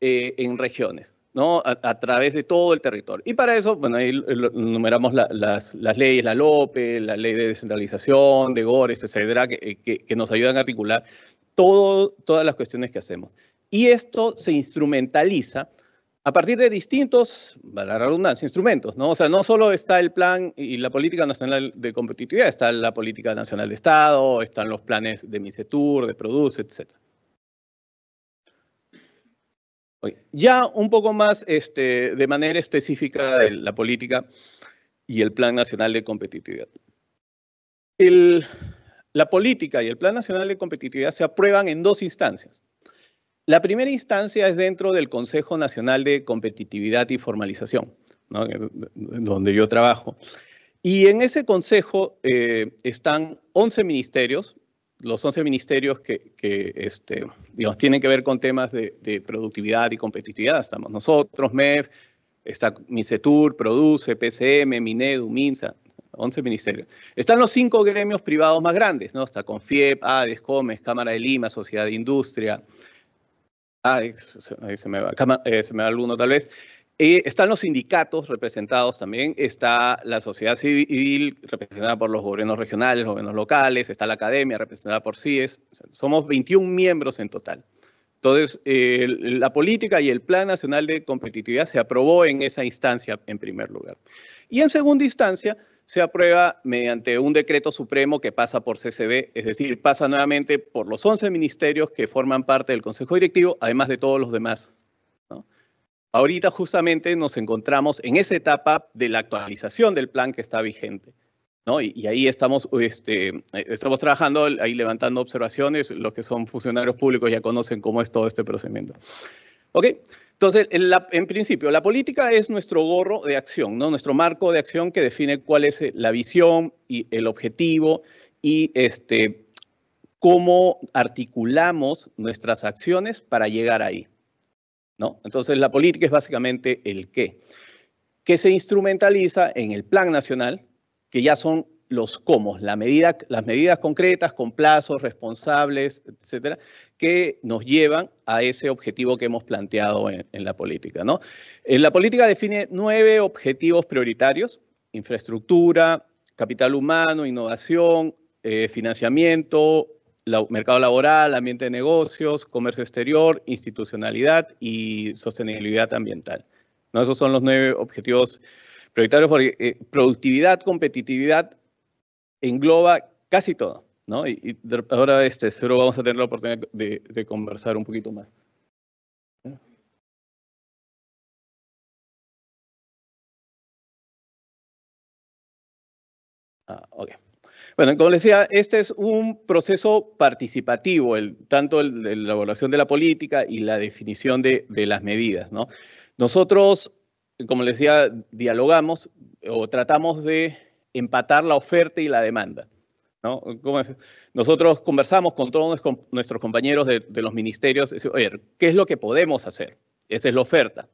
eh, en regiones. A, través de todo el territorio. Y para eso, bueno, ahí numeramos las, leyes, la LOPE, la ley de descentralización, de GORES, etcétera, eh, que, nos ayudan a articular todo, todas las cuestiones que hacemos. Y esto se instrumentaliza a partir de distintos, la redundancia, instrumentos, ¿no? O sea, no solo está el plan y la política nacional de competitividad, está la política nacional de Estado, están los planes de MICETUR, de PRODUCE, etcétera. Ya un poco más este, de manera específica la política y el Plan Nacional de Competitividad. la política y el Plan Nacional de Competitividad se aprueban en dos instancias. La primera instancia es dentro del Consejo Nacional de Competitividad y Formalización, donde yo trabajo. Y en ese consejo eh, están 11 ministerios, los 11 ministerios que, que este, tienen que ver con temas de, productividad y competitividad. Estamos nosotros, MEF, está MICETUR, PRODUCE, PCM, MINEDU, MINSA, 11 ministerios. Están los cinco gremios privados más grandes, ¿no? Está CONFIEP, ADES, COMES, Cámara de Lima, Sociedad de Industria, ADES, se me va, eh, se me va alguno tal vez, eh, están los sindicatos representados también, está la sociedad civil representada por los gobiernos regionales, gobiernos locales, está la academia representada por CIES. Somos 21 miembros en total. Entonces, la política y el Plan Nacional de Competitividad se aprobó en esa instancia en primer lugar. Y en segunda instancia, se aprueba mediante un decreto supremo que pasa por CCB, es decir, pasa nuevamente por los 11 ministerios que forman parte del Consejo Directivo, además de todos los demás Ahorita justamente nos encontramos en esa etapa de la actualización del plan que está vigente. ¿no? Y, ahí estamos, este, eh, estamos trabajando, ahí levantando observaciones, los que son funcionarios públicos ya conocen cómo es todo este procedimiento. ¿Ok? Entonces, en, en, principio, la política es nuestro gorro de acción, ¿no? nuestro marco de acción que define cuál es eh, la visión y el objetivo y este, cómo articulamos nuestras acciones para llegar ahí. Entonces la política es básicamente el qué, que se instrumentaliza en el plan nacional, que ya son los cómo, las medidas concretas con plazos responsables, etcétera, que nos llevan a ese objetivo que hemos planteado en, la política. ¿no? En eh, la política define nueve objetivos prioritarios, infraestructura, capital humano, innovación, eh, financiamiento, mercado laboral, ambiente de negocios, comercio exterior, institucionalidad y sostenibilidad ambiental. ¿no? Esos son los nueve objetivos prioritarios porque eh, productividad, competitividad engloba casi todo. ¿no? Y, ahora este, seguro vamos a tener la oportunidad de, conversar un poquito más. Ah, bueno, como les decía, este es un proceso participativo, el, tanto el, la elaboración de la política y la definición de, las medidas. ¿no? Nosotros, como les decía, dialogamos o tratamos de empatar la oferta y la demanda. Nosotros conversamos con todos nuestros compañeros de, los ministerios, oye, ¿qué es lo que podemos hacer? Esa es la oferta.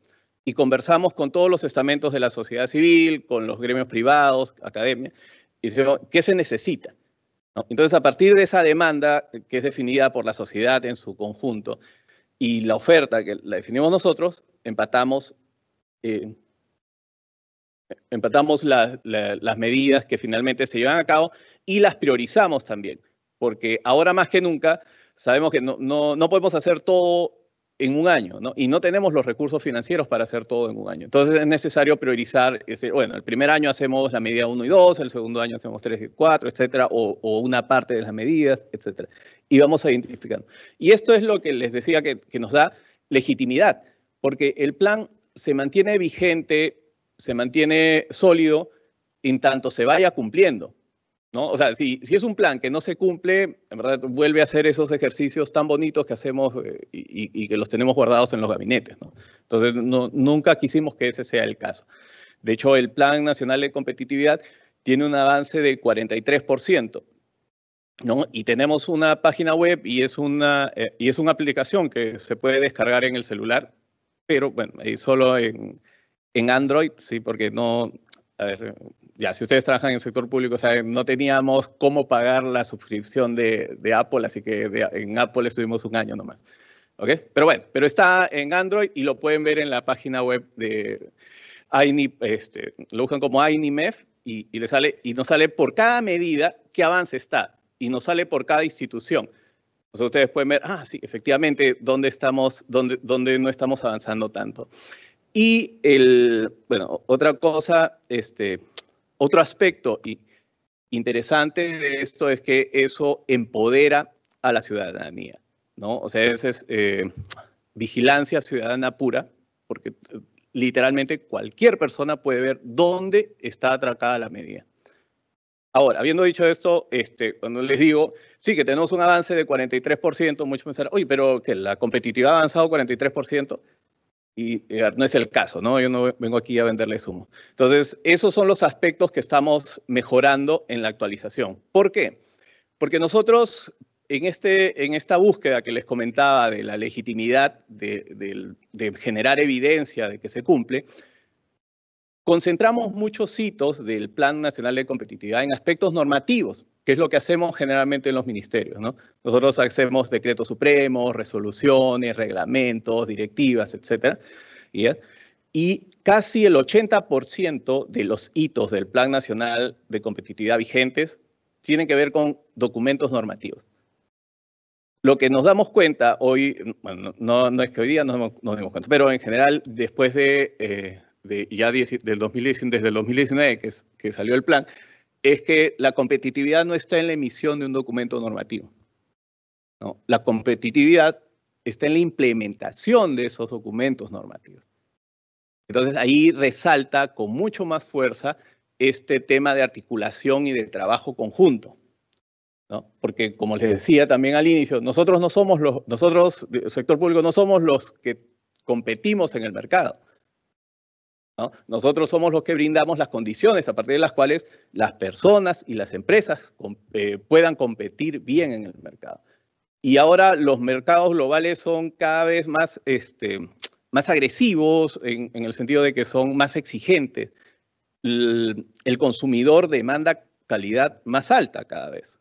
Y conversamos con todos los estamentos de la sociedad civil, con los gremios privados, academia, Oh, qué se necesita. Entonces, a partir de esa demanda que es definida por la sociedad en su conjunto y la oferta que la definimos nosotros, empatamos, eh, empatamos las medidas que finalmente se llevan a cabo y las priorizamos también, porque ahora más que nunca sabemos que no, no, no podemos hacer todo en un año, Y no tenemos los recursos financieros para hacer todo en un año. Entonces es necesario priorizar, ese, bueno, el primer año hacemos la medida 1 y 2, el segundo año hacemos 3 y 4, etcétera, o, una parte de las medidas, etcétera. Y vamos a identificar. Y esto es lo que les decía que nos da legitimidad, porque el plan se mantiene vigente, se mantiene sólido en tanto se vaya cumpliendo. ¿No? O sea, si, si, es un plan que no se cumple, en verdad vuelve a hacer esos ejercicios tan bonitos que hacemos eh, y, que los tenemos guardados en los gabinetes. ¿no? Entonces, no, nunca quisimos que ese sea el caso. De hecho, el Plan Nacional de Competitividad tiene un avance de 43%. ¿no? Y tenemos una página web y es una, eh, y es una aplicación que se puede descargar en el celular, pero bueno, solo en, en Android, sí, porque no, a ver, ya, si ustedes trabajan en el sector público, saben, no teníamos cómo pagar la suscripción de, Apple, así que en Apple estuvimos un año nomás. ¿Ok? Pero bueno, pero está en Android y lo pueden ver en la página web de INI, este, lo buscan como INIMEF y, y, le sale, y nos sale por cada medida qué avance está y nos sale por cada institución. entonces ustedes pueden ver, ah, sí, efectivamente, dónde estamos, dónde, dónde no estamos avanzando tanto. Y el, bueno, otra cosa, este, otro aspecto interesante de esto es que eso empodera a la ciudadanía, ¿no? O sea, esa es eh, vigilancia ciudadana pura, porque eh, literalmente cualquier persona puede ver dónde está atracada la medida. Ahora, habiendo dicho esto, este, cuando les digo, sí que tenemos un avance de 43%, muchos pensarán, oye, pero que la competitividad ha avanzado 43% y eh, no es el caso, ¿no? Yo no vengo aquí a venderle humo. Entonces, esos son los aspectos que estamos mejorando en la actualización. ¿Por qué? Porque nosotros, en, este, en esta búsqueda que les comentaba de la legitimidad de generar evidencia de que se cumple, Concentramos muchos hitos del Plan Nacional de Competitividad en aspectos normativos, que es lo que hacemos generalmente en los ministerios. ¿no? Nosotros hacemos decretos supremos, resoluciones, reglamentos, directivas, etc. Y casi el 80% de los hitos del Plan Nacional de Competitividad vigentes tienen que ver con documentos normativos. Lo que nos damos cuenta hoy, bueno, no, es que hoy día nos, demos cuenta, pero en general, después de... Eh, de ya del 2019, desde el 2019 que, que salió el plan, es que la competitividad no está en la emisión de un documento normativo. ¿no? La competitividad está en la implementación de esos documentos normativos. Entonces ahí resalta con mucho más fuerza este tema de articulación y de trabajo conjunto. ¿no? Porque como les decía también al inicio, nosotros no somos los, nosotros, el sector público, no somos los que competimos en el mercado. Nosotros somos los que brindamos las condiciones a partir de las cuales las personas y las empresas eh, puedan competir bien en el mercado. Y ahora los mercados globales son cada vez más, este, más agresivos en, el sentido de que son más exigentes. el consumidor demanda calidad más alta cada vez.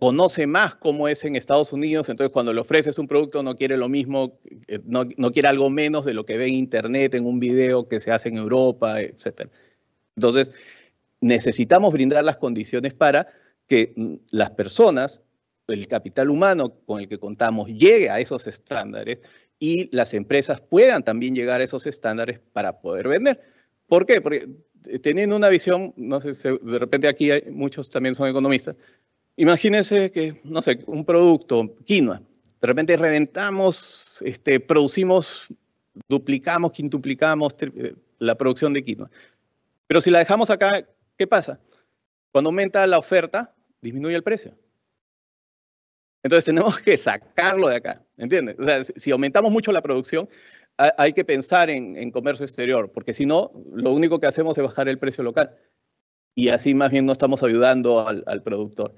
Conoce más cómo es en Estados Unidos, entonces cuando le ofreces un producto no quiere lo mismo, eh, no, no quiere algo menos de lo que ve en Internet, en un video que se hace en Europa, etc. Entonces, necesitamos brindar las condiciones para que mm, las personas, el capital humano con el que contamos, llegue a esos estándares y las empresas puedan también llegar a esos estándares para poder vender. ¿Por qué? Porque eh, teniendo una visión, no sé, de repente aquí hay, muchos también son economistas, Imagínense que, no sé, un producto, quinoa, de repente reventamos, este, producimos, duplicamos, quintuplicamos eh, la producción de quinoa. Pero si la dejamos acá, ¿qué pasa? Cuando aumenta la oferta, disminuye el precio. Entonces tenemos que sacarlo de acá, ¿entiendes? O sea, si aumentamos mucho la producción, hay que pensar en, comercio exterior, porque si no, lo único que hacemos es bajar el precio local. Y así más bien no estamos ayudando al productor.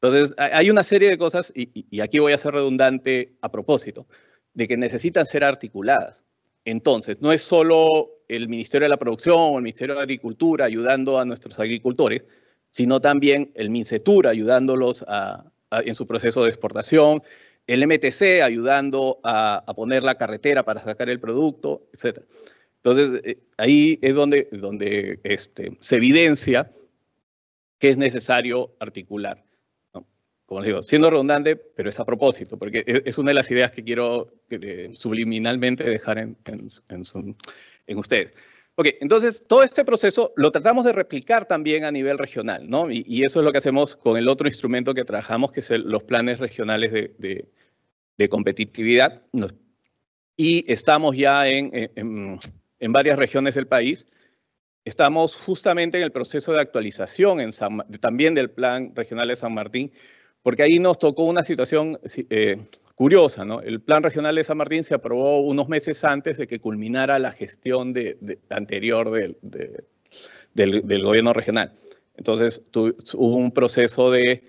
Entonces, hay una serie de cosas, y, aquí voy a ser redundante a propósito, de que necesitan ser articuladas. Entonces, no es solo el Ministerio de la Producción o el Ministerio de Agricultura ayudando a nuestros agricultores, sino también el MINCETUR ayudándolos en su proceso de exportación, el MTC ayudando a, poner la carretera para sacar el producto, etc. Entonces, eh, ahí es donde, este, se evidencia que es necesario articular como les digo, siendo redundante, pero es a propósito, porque e, es una de las ideas que quiero eh, subliminalmente dejar en, en, ustedes. Ok, entonces todo este proceso lo tratamos de replicar también a nivel regional, ¿no? Y, eso es lo que hacemos con el otro instrumento que trabajamos, que es los planes regionales de, competitividad. y estamos ya en, varias regiones del país. Estamos justamente en el proceso de actualización también del plan regional de San Martín, porque ahí nos tocó una situación eh, curiosa. ¿no? El plan regional de San Martín se aprobó unos meses antes de que culminara la gestión de, anterior del, del, gobierno regional. Entonces hubo un proceso de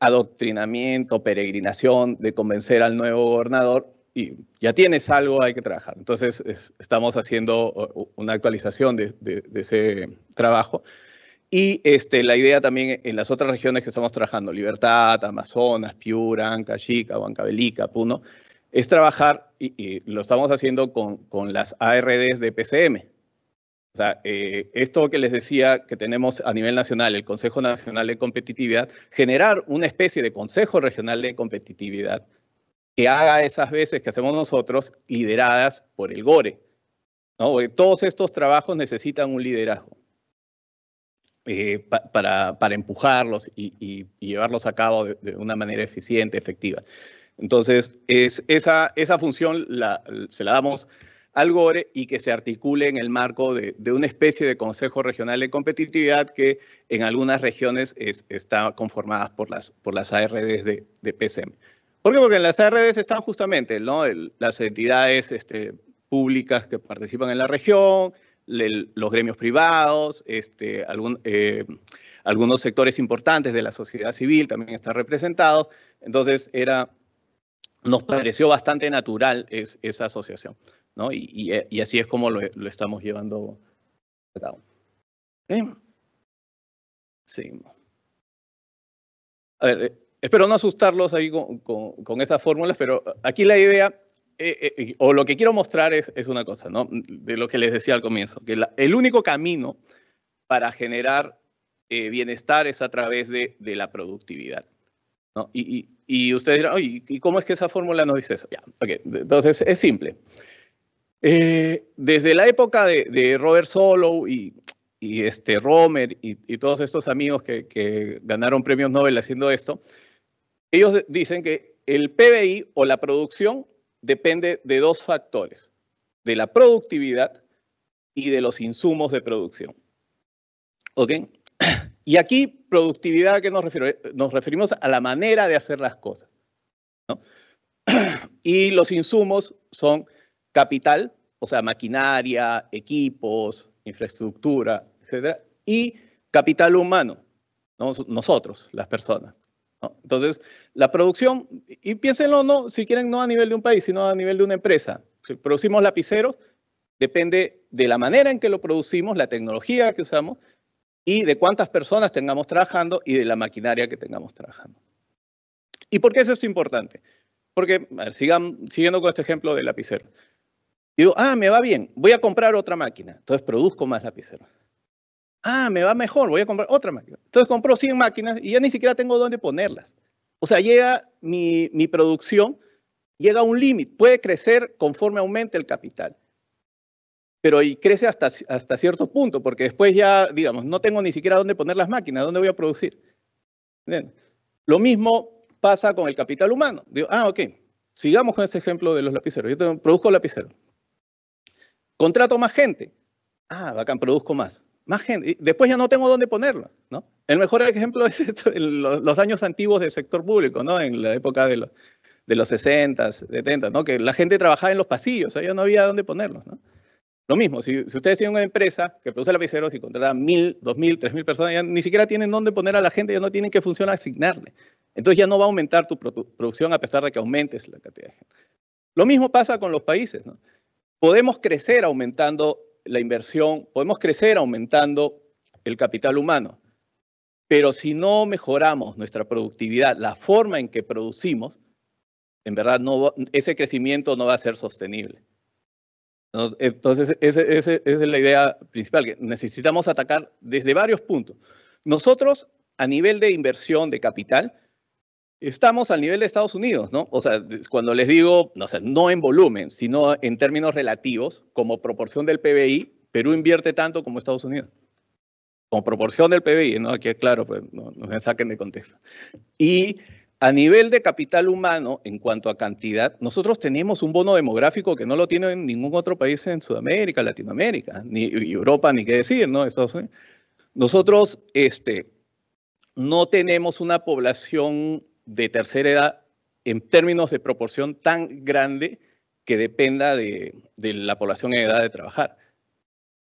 adoctrinamiento, peregrinación, de convencer al nuevo gobernador y ya tienes algo, hay que trabajar. Entonces estamos haciendo una actualización de, de ese trabajo y este, la idea también en las otras regiones que estamos trabajando, Libertad, Amazonas, Piura, Anca Chica, Huancavelica, Puno, es trabajar, y, lo estamos haciendo con, las ARDs de PCM. O sea, eh, esto que les decía que tenemos a nivel nacional, el Consejo Nacional de Competitividad, generar una especie de Consejo Regional de Competitividad que haga esas veces que hacemos nosotros, lideradas por el GORE. E, todos estos trabajos necesitan un liderazgo. Eh, para, para, empujarlos y, llevarlos a cabo de, una manera eficiente, efectiva. Entonces, es, esa, esa función la, se la damos al GORE y que se articule en el marco de, una especie de Consejo Regional de Competitividad que en algunas regiones está conformada por las, por las ARDs de, de, PCM. ¿Por qué? Porque en las ARDs están justamente ¿no? las entidades este, públicas que participan en la región, los gremios privados, este, algún, eh, algunos sectores importantes de la sociedad civil también están representados. Entonces, era, nos pareció bastante natural esa asociación. ¿no? Y, así es como lo, estamos llevando a cabo. A ver, eh, espero no asustarlos ahí con, con esas fórmulas, pero aquí la idea eh, eh, o lo que quiero mostrar es, una cosa, ¿no? De lo que les decía al comienzo, que el único camino para generar eh, bienestar es a través de, la productividad. Y, ustedes dirán, ¿y cómo es que esa fórmula nos dice eso? Ya, Entonces, es simple. desde la época de, Robert Solow y, este Romer y, todos estos amigos que, que ganaron premios Nobel haciendo esto, ellos dicen que el PBI o la producción depende de dos factores, de la productividad y de los insumos de producción. ¿Ok? Y aquí, productividad, ¿a qué nos, nos referimos? A la manera de hacer las cosas. Y los insumos son capital, o sea, maquinaria, equipos, infraestructura, etcétera, y capital humano, nosotros, las personas. Entonces, la producción, y piénsenlo, no, si quieren, no a nivel de un país, sino a nivel de una empresa. Si producimos lapiceros, depende de la manera en que lo producimos, la tecnología que usamos y de cuántas personas tengamos trabajando y de la maquinaria que tengamos trabajando. ¿Y por qué eso es importante? Porque, a sigan, siguiendo con este ejemplo del lapicero. Digo, ah, me va bien, voy a comprar otra máquina, entonces produzco más lapiceros ah, me va mejor, voy a comprar otra máquina. Entonces compro 100 máquinas y ya ni siquiera tengo dónde ponerlas. O sea, llega mi, producción, llega a un límite, puede crecer conforme aumente el capital. Pero y crece hasta, hasta cierto punto, porque después ya, digamos, no tengo ni siquiera dónde poner las máquinas, dónde voy a producir. Lo mismo pasa con el capital humano. ah, ok, sigamos con ese ejemplo de los lapiceros. Yo produzco lapicero. Contrato más gente. Ah, bacán, produzco más más gente. Después ya no tengo dónde ponerlo. ¿no? El mejor ejemplo es los, años antiguos del sector público, ¿no? En la época de los, de los 60, 70, ¿no? Que la gente trabajaba en los pasillos, ya no había dónde ponerlos, Lo mismo, si, ustedes tienen una empresa que produce lapiceros y contrata mil, dos mil, tres mil personas, ya ni siquiera tienen dónde poner a la gente, ya no tienen qué función asignarle. Entonces ya no va a aumentar tu producción a pesar de que aumentes la cantidad de gente. Lo mismo pasa con los países, Podemos crecer aumentando la inversión, podemos crecer aumentando el capital humano, pero si no mejoramos nuestra productividad, la forma en que producimos, en verdad no, ese crecimiento no va a ser sostenible. Entonces, esa es la idea principal, que necesitamos atacar desde varios puntos. Nosotros, a nivel de inversión de capital, estamos al nivel de Estados Unidos, ¿no? O sea, cuando les digo, no, sé, no en volumen, sino en términos relativos, como proporción del PBI, Perú invierte tanto como Estados Unidos. Como proporción del PBI, ¿no? Aquí es claro, pues no, me saquen de contexto. Y a nivel de capital humano, en cuanto a cantidad, nosotros tenemos un bono demográfico que no lo tiene en ningún otro país en Sudamérica, Latinoamérica, ni Europa, ni qué decir, ¿no? Estados Nosotros, este, no tenemos una población de tercera edad en términos de proporción tan grande que dependa de, la población en edad de trabajar.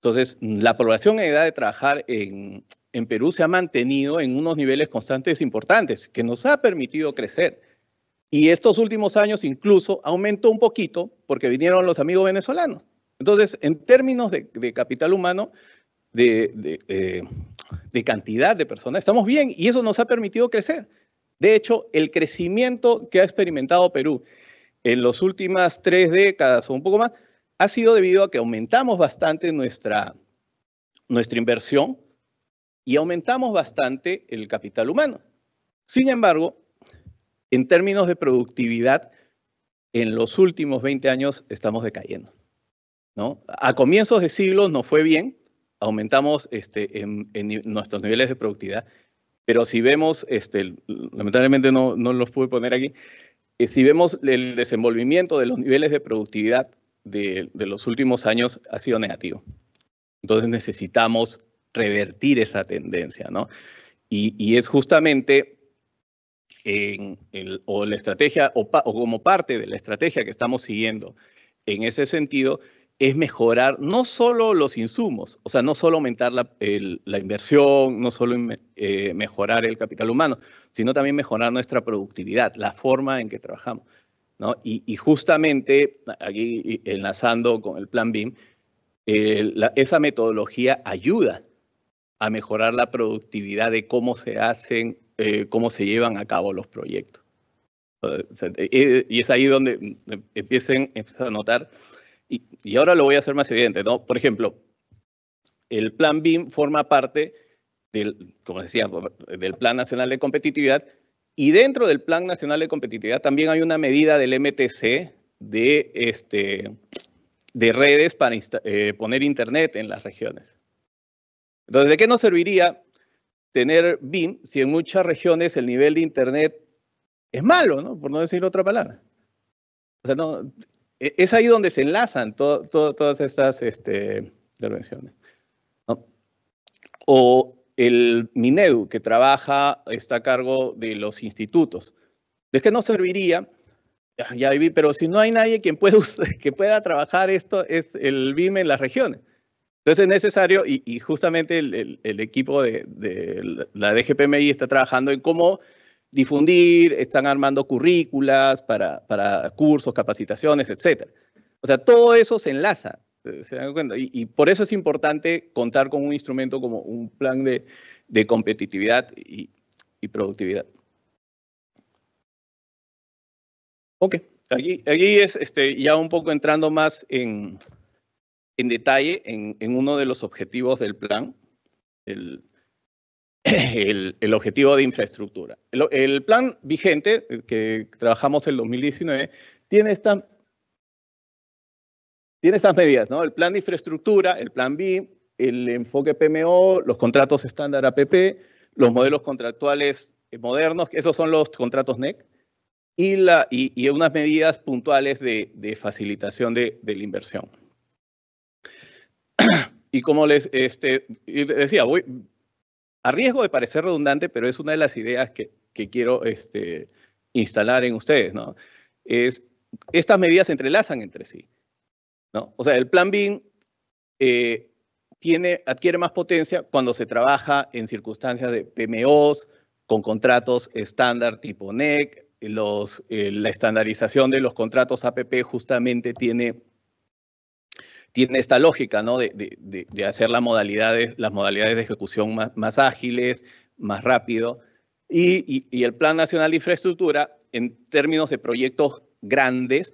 Entonces, la población en edad de trabajar en, Perú se ha mantenido en unos niveles constantes importantes, que nos ha permitido crecer. Y estos últimos años incluso aumentó un poquito porque vinieron los amigos venezolanos. Entonces, en términos de, capital humano, de, eh, de, cantidad de personas, estamos bien y eso nos ha permitido crecer. De hecho, el crecimiento que ha experimentado Perú en las últimas tres décadas o un poco más ha sido debido a que aumentamos bastante nuestra, nuestra inversión y aumentamos bastante el capital humano. Sin embargo, en términos de productividad, en los últimos 20 años estamos decayendo. ¿no? A comienzos de siglos no fue bien, aumentamos este, en nuestros niveles de productividad, pero si vemos, este, lamentablemente no, no los pude poner aquí, eh, si vemos el desenvolvimiento de los niveles de productividad de, los últimos años ha sido negativo. Entonces necesitamos revertir esa tendencia, ¿no? Y, y es justamente en el, o la estrategia o como parte de la estrategia que estamos siguiendo en ese sentido es mejorar no solo los insumos, o sea, no solo aumentar la, inversión, no solo eh, mejorar el capital humano, sino también mejorar nuestra productividad, la forma en que trabajamos. ¿no? Y, justamente, aquí enlazando con el plan BIM, esa metodología ayuda a mejorar la productividad de cómo se hacen, eh, cómo se llevan a cabo los proyectos. Eh, y es ahí donde mm, empiecen, empiezan a notar y, ahora lo voy a hacer más evidente, ¿no? Por ejemplo, el plan BIM forma parte del, como decía, del Plan Nacional de Competitividad y dentro del Plan Nacional de Competitividad también hay una medida del MTC de, este, de redes para eh, poner Internet en las regiones. Entonces, ¿de qué nos serviría tener BIM si en muchas regiones el nivel de Internet es malo, ¿no? por no decir otra palabra? O sea, no, e, es ahí donde se enlazan todas estas este, intervenciones. O el Minedu, que trabaja, está a cargo de los institutos. Es que no serviría, ya vi, pero si no hay nadie quien que pueda trabajar esto, es el BIM en las regiones. Entonces es necesario, y, justamente el, equipo de, de, la DGPMI está trabajando en cómo difundir, están armando currículas para, para cursos, capacitaciones, etc. O sea, todo eso se enlaza, Y, por eso es importante contar con un instrumento como un plan de, de competitividad y, y, productividad. Ok, allí es este, ya un poco entrando más en, en detalle en, en, uno de los objetivos del plan, el, el, objetivo de infraestructura. El, plan vigente eh, que trabajamos en 2019 tiene, esta, tiene estas medidas, ¿no? El plan de infraestructura, el plan BIM, el enfoque PMO, los contratos estándar APP, los modelos contractuales modernos, esos son los contratos NEC, y, la, y, unas medidas puntuales de, facilitación de, la inversión. Y como les este, decía, voy, a riesgo de parecer redundante, pero es una de las ideas que, quiero este, instalar en ustedes, ¿no? Es, estas medidas se entrelazan entre sí, O sea, el plan BIN eh, tiene, adquiere más potencia cuando se trabaja en circunstancias de PMOs, con contratos estándar tipo NEC, los, eh, la estandarización de los contratos APP justamente tiene tiene esta lógica ¿no? de, hacer las modalidades, las modalidades de ejecución más, ágiles, más rápido. Y, el Plan Nacional de Infraestructura, en términos de proyectos grandes,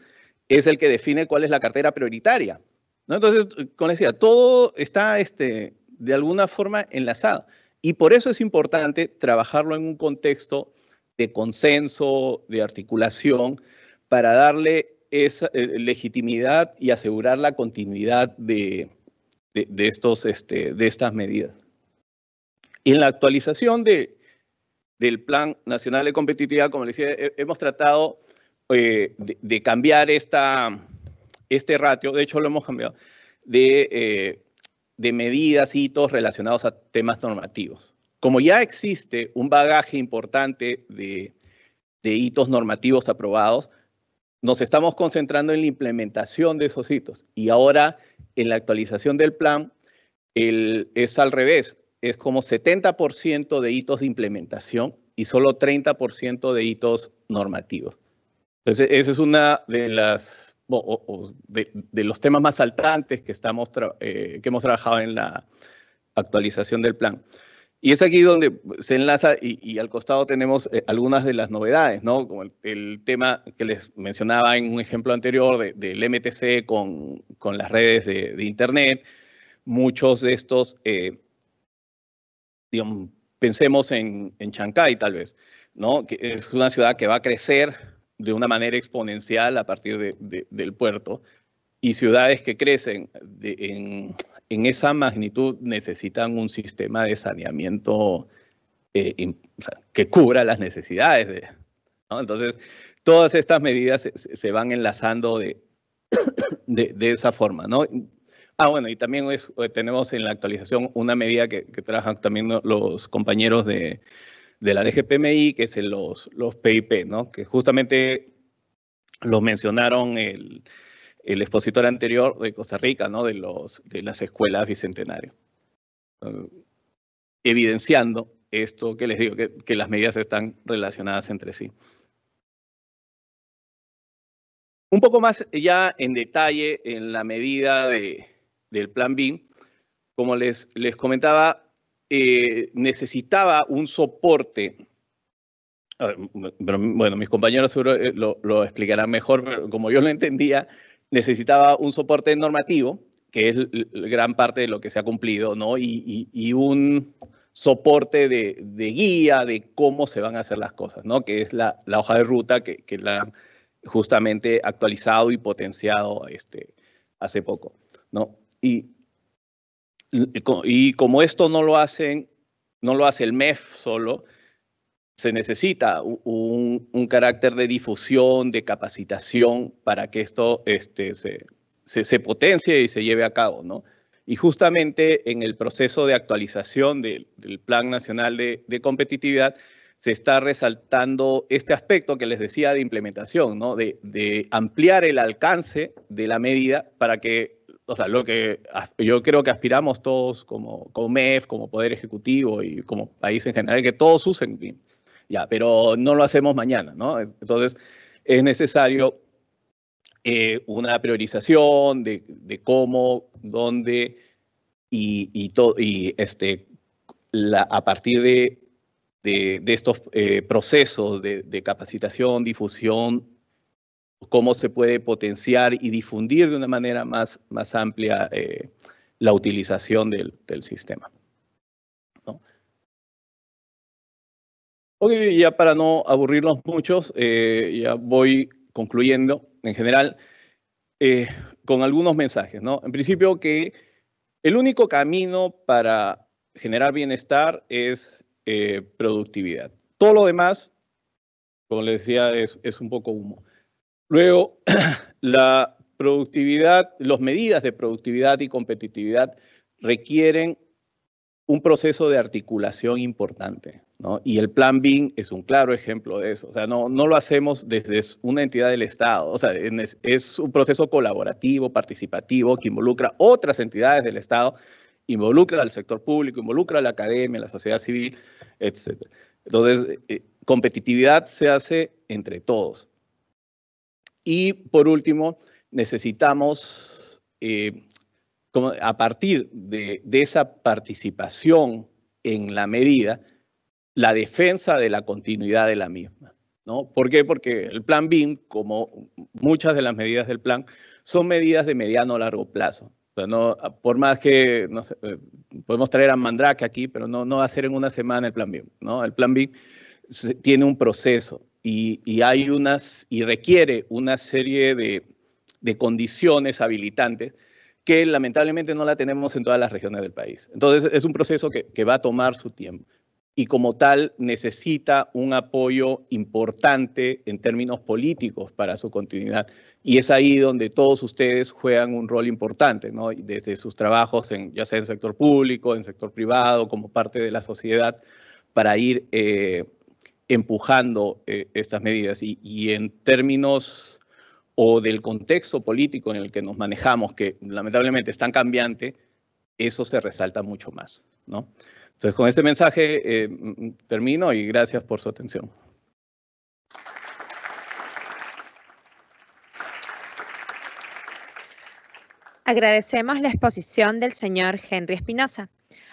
es el que define cuál es la cartera prioritaria. ¿no? Entonces, como decía, todo está este, de alguna forma enlazado. Y por eso es importante trabajarlo en un contexto de consenso, de articulación, para darle es eh, legitimidad y asegurar la continuidad de, de, estos, este, de estas medidas. Y en la actualización de, del Plan Nacional de Competitividad, como le decía, hemos tratado eh, de, cambiar esta, este ratio, de hecho lo hemos cambiado, de, eh, de medidas, hitos relacionados a temas normativos. Como ya existe un bagaje importante de, de hitos normativos aprobados, nos estamos concentrando en la implementación de esos hitos y ahora en la actualización del plan es al revés, es como 70% de hitos de implementación y solo 30% de hitos normativos. Entonces, ese es una de las de, los temas más saltantes que, estamos eh, que hemos trabajado en la actualización del plan. Y es aquí donde se enlaza y, al costado tenemos eh, algunas de las novedades, ¿no? Como el, tema que les mencionaba en un ejemplo anterior del MTC con, las redes de, Internet. Muchos de estos, eh, pensemos en, en Chancay tal vez, ¿no? Que es una ciudad que va a crecer de una manera exponencial a partir de, del puerto y ciudades que crecen en, en esa magnitud necesitan un sistema de saneamiento eh, que cubra las necesidades. De, Entonces, todas estas medidas se, van enlazando de, de, esa forma. ¿no? Ah, bueno, y también eh, tenemos en la actualización una medida que, que trabajan también los compañeros de, la DGPMI, que es los, los PIP, ¿no? que justamente lo mencionaron el, el expositor anterior de Costa Rica, ¿no? de, los, de las escuelas Bicentenario. Eh, evidenciando esto que les digo, que, las medidas están relacionadas entre sí. Un poco más ya en detalle en la medida de, del plan B, como les, les comentaba, eh, necesitaba un soporte. bueno, mis compañeros eh, lo, explicarán mejor, pero como yo lo entendía, necesitaba un soporte normativo, que es gran parte de lo que se ha cumplido, ¿no? Y, un soporte de, guía de cómo se van a hacer las cosas, ¿no? Que es la, hoja de ruta que, la han justamente actualizado y potenciado este, hace poco, ¿no? Y, y como esto no lo hacen, no lo hace el MEF solo, se necesita un, carácter de difusión, de capacitación para que esto este, se, se, potencie y se lleve a cabo, ¿no? Y justamente en el proceso de actualización del Plan Nacional de, Competitividad se está resaltando este aspecto que les decía de implementación, ¿no? De, ampliar el alcance de la medida para que, o sea, lo que yo creo que aspiramos todos como, como MEF, como Poder Ejecutivo y como país en general, que todos usen pero no lo hacemos mañana, ¿no? Entonces, es necesario eh, una priorización de, cómo, dónde y, y este, a partir de, estos eh, procesos de capacitación, difusión, cómo se puede potenciar y difundir de una manera más, amplia eh, la utilización del sistema. Ok, ya para no aburrirnos muchos, eh, ya voy concluyendo en general eh, con algunos mensajes, ¿no? En principio que el único camino para generar bienestar es eh, productividad. Todo lo demás, como les decía, es un poco humo. Luego, la productividad, las medidas de productividad y competitividad requieren un proceso de articulación importante. Y el plan BIM es un claro ejemplo de eso. O sea, no, no lo hacemos desde una entidad del Estado. O sea, es, un proceso colaborativo, participativo, que involucra otras entidades del Estado, involucra al sector público, involucra a la academia, a la sociedad civil, etc. Entonces, eh, competitividad se hace entre todos. Y por último, necesitamos, eh, como a partir de, de esa participación en la medida, la defensa de la continuidad de la misma. ¿no? ¿Por qué? Porque el plan BIM, como muchas de las medidas del plan, son medidas de mediano a largo plazo. O no, por más que no sé, eh, podemos traer a Mandrake aquí, pero no, no ser en una semana el plan BIM. ¿no? El plan BIM tiene un proceso y, hay unas, y requiere una serie de, condiciones habilitantes que lamentablemente no la tenemos en todas las regiones del país. Entonces es un proceso que, que va a tomar su tiempo y como tal necesita un apoyo importante en términos políticos para su continuidad. Y es ahí donde todos ustedes juegan un rol importante, ¿no? desde sus trabajos, en, ya sea en sector público, en sector privado, como parte de la sociedad, para ir eh, empujando eh, estas medidas. Y, y en términos o del contexto político en el que nos manejamos, que lamentablemente es tan cambiante, eso se resalta mucho más. ¿no? Entonces, con ese mensaje eh, termino y gracias por su atención. Agradecemos la exposición del señor Henry Espinosa.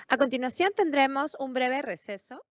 A continuación tendremos un breve receso.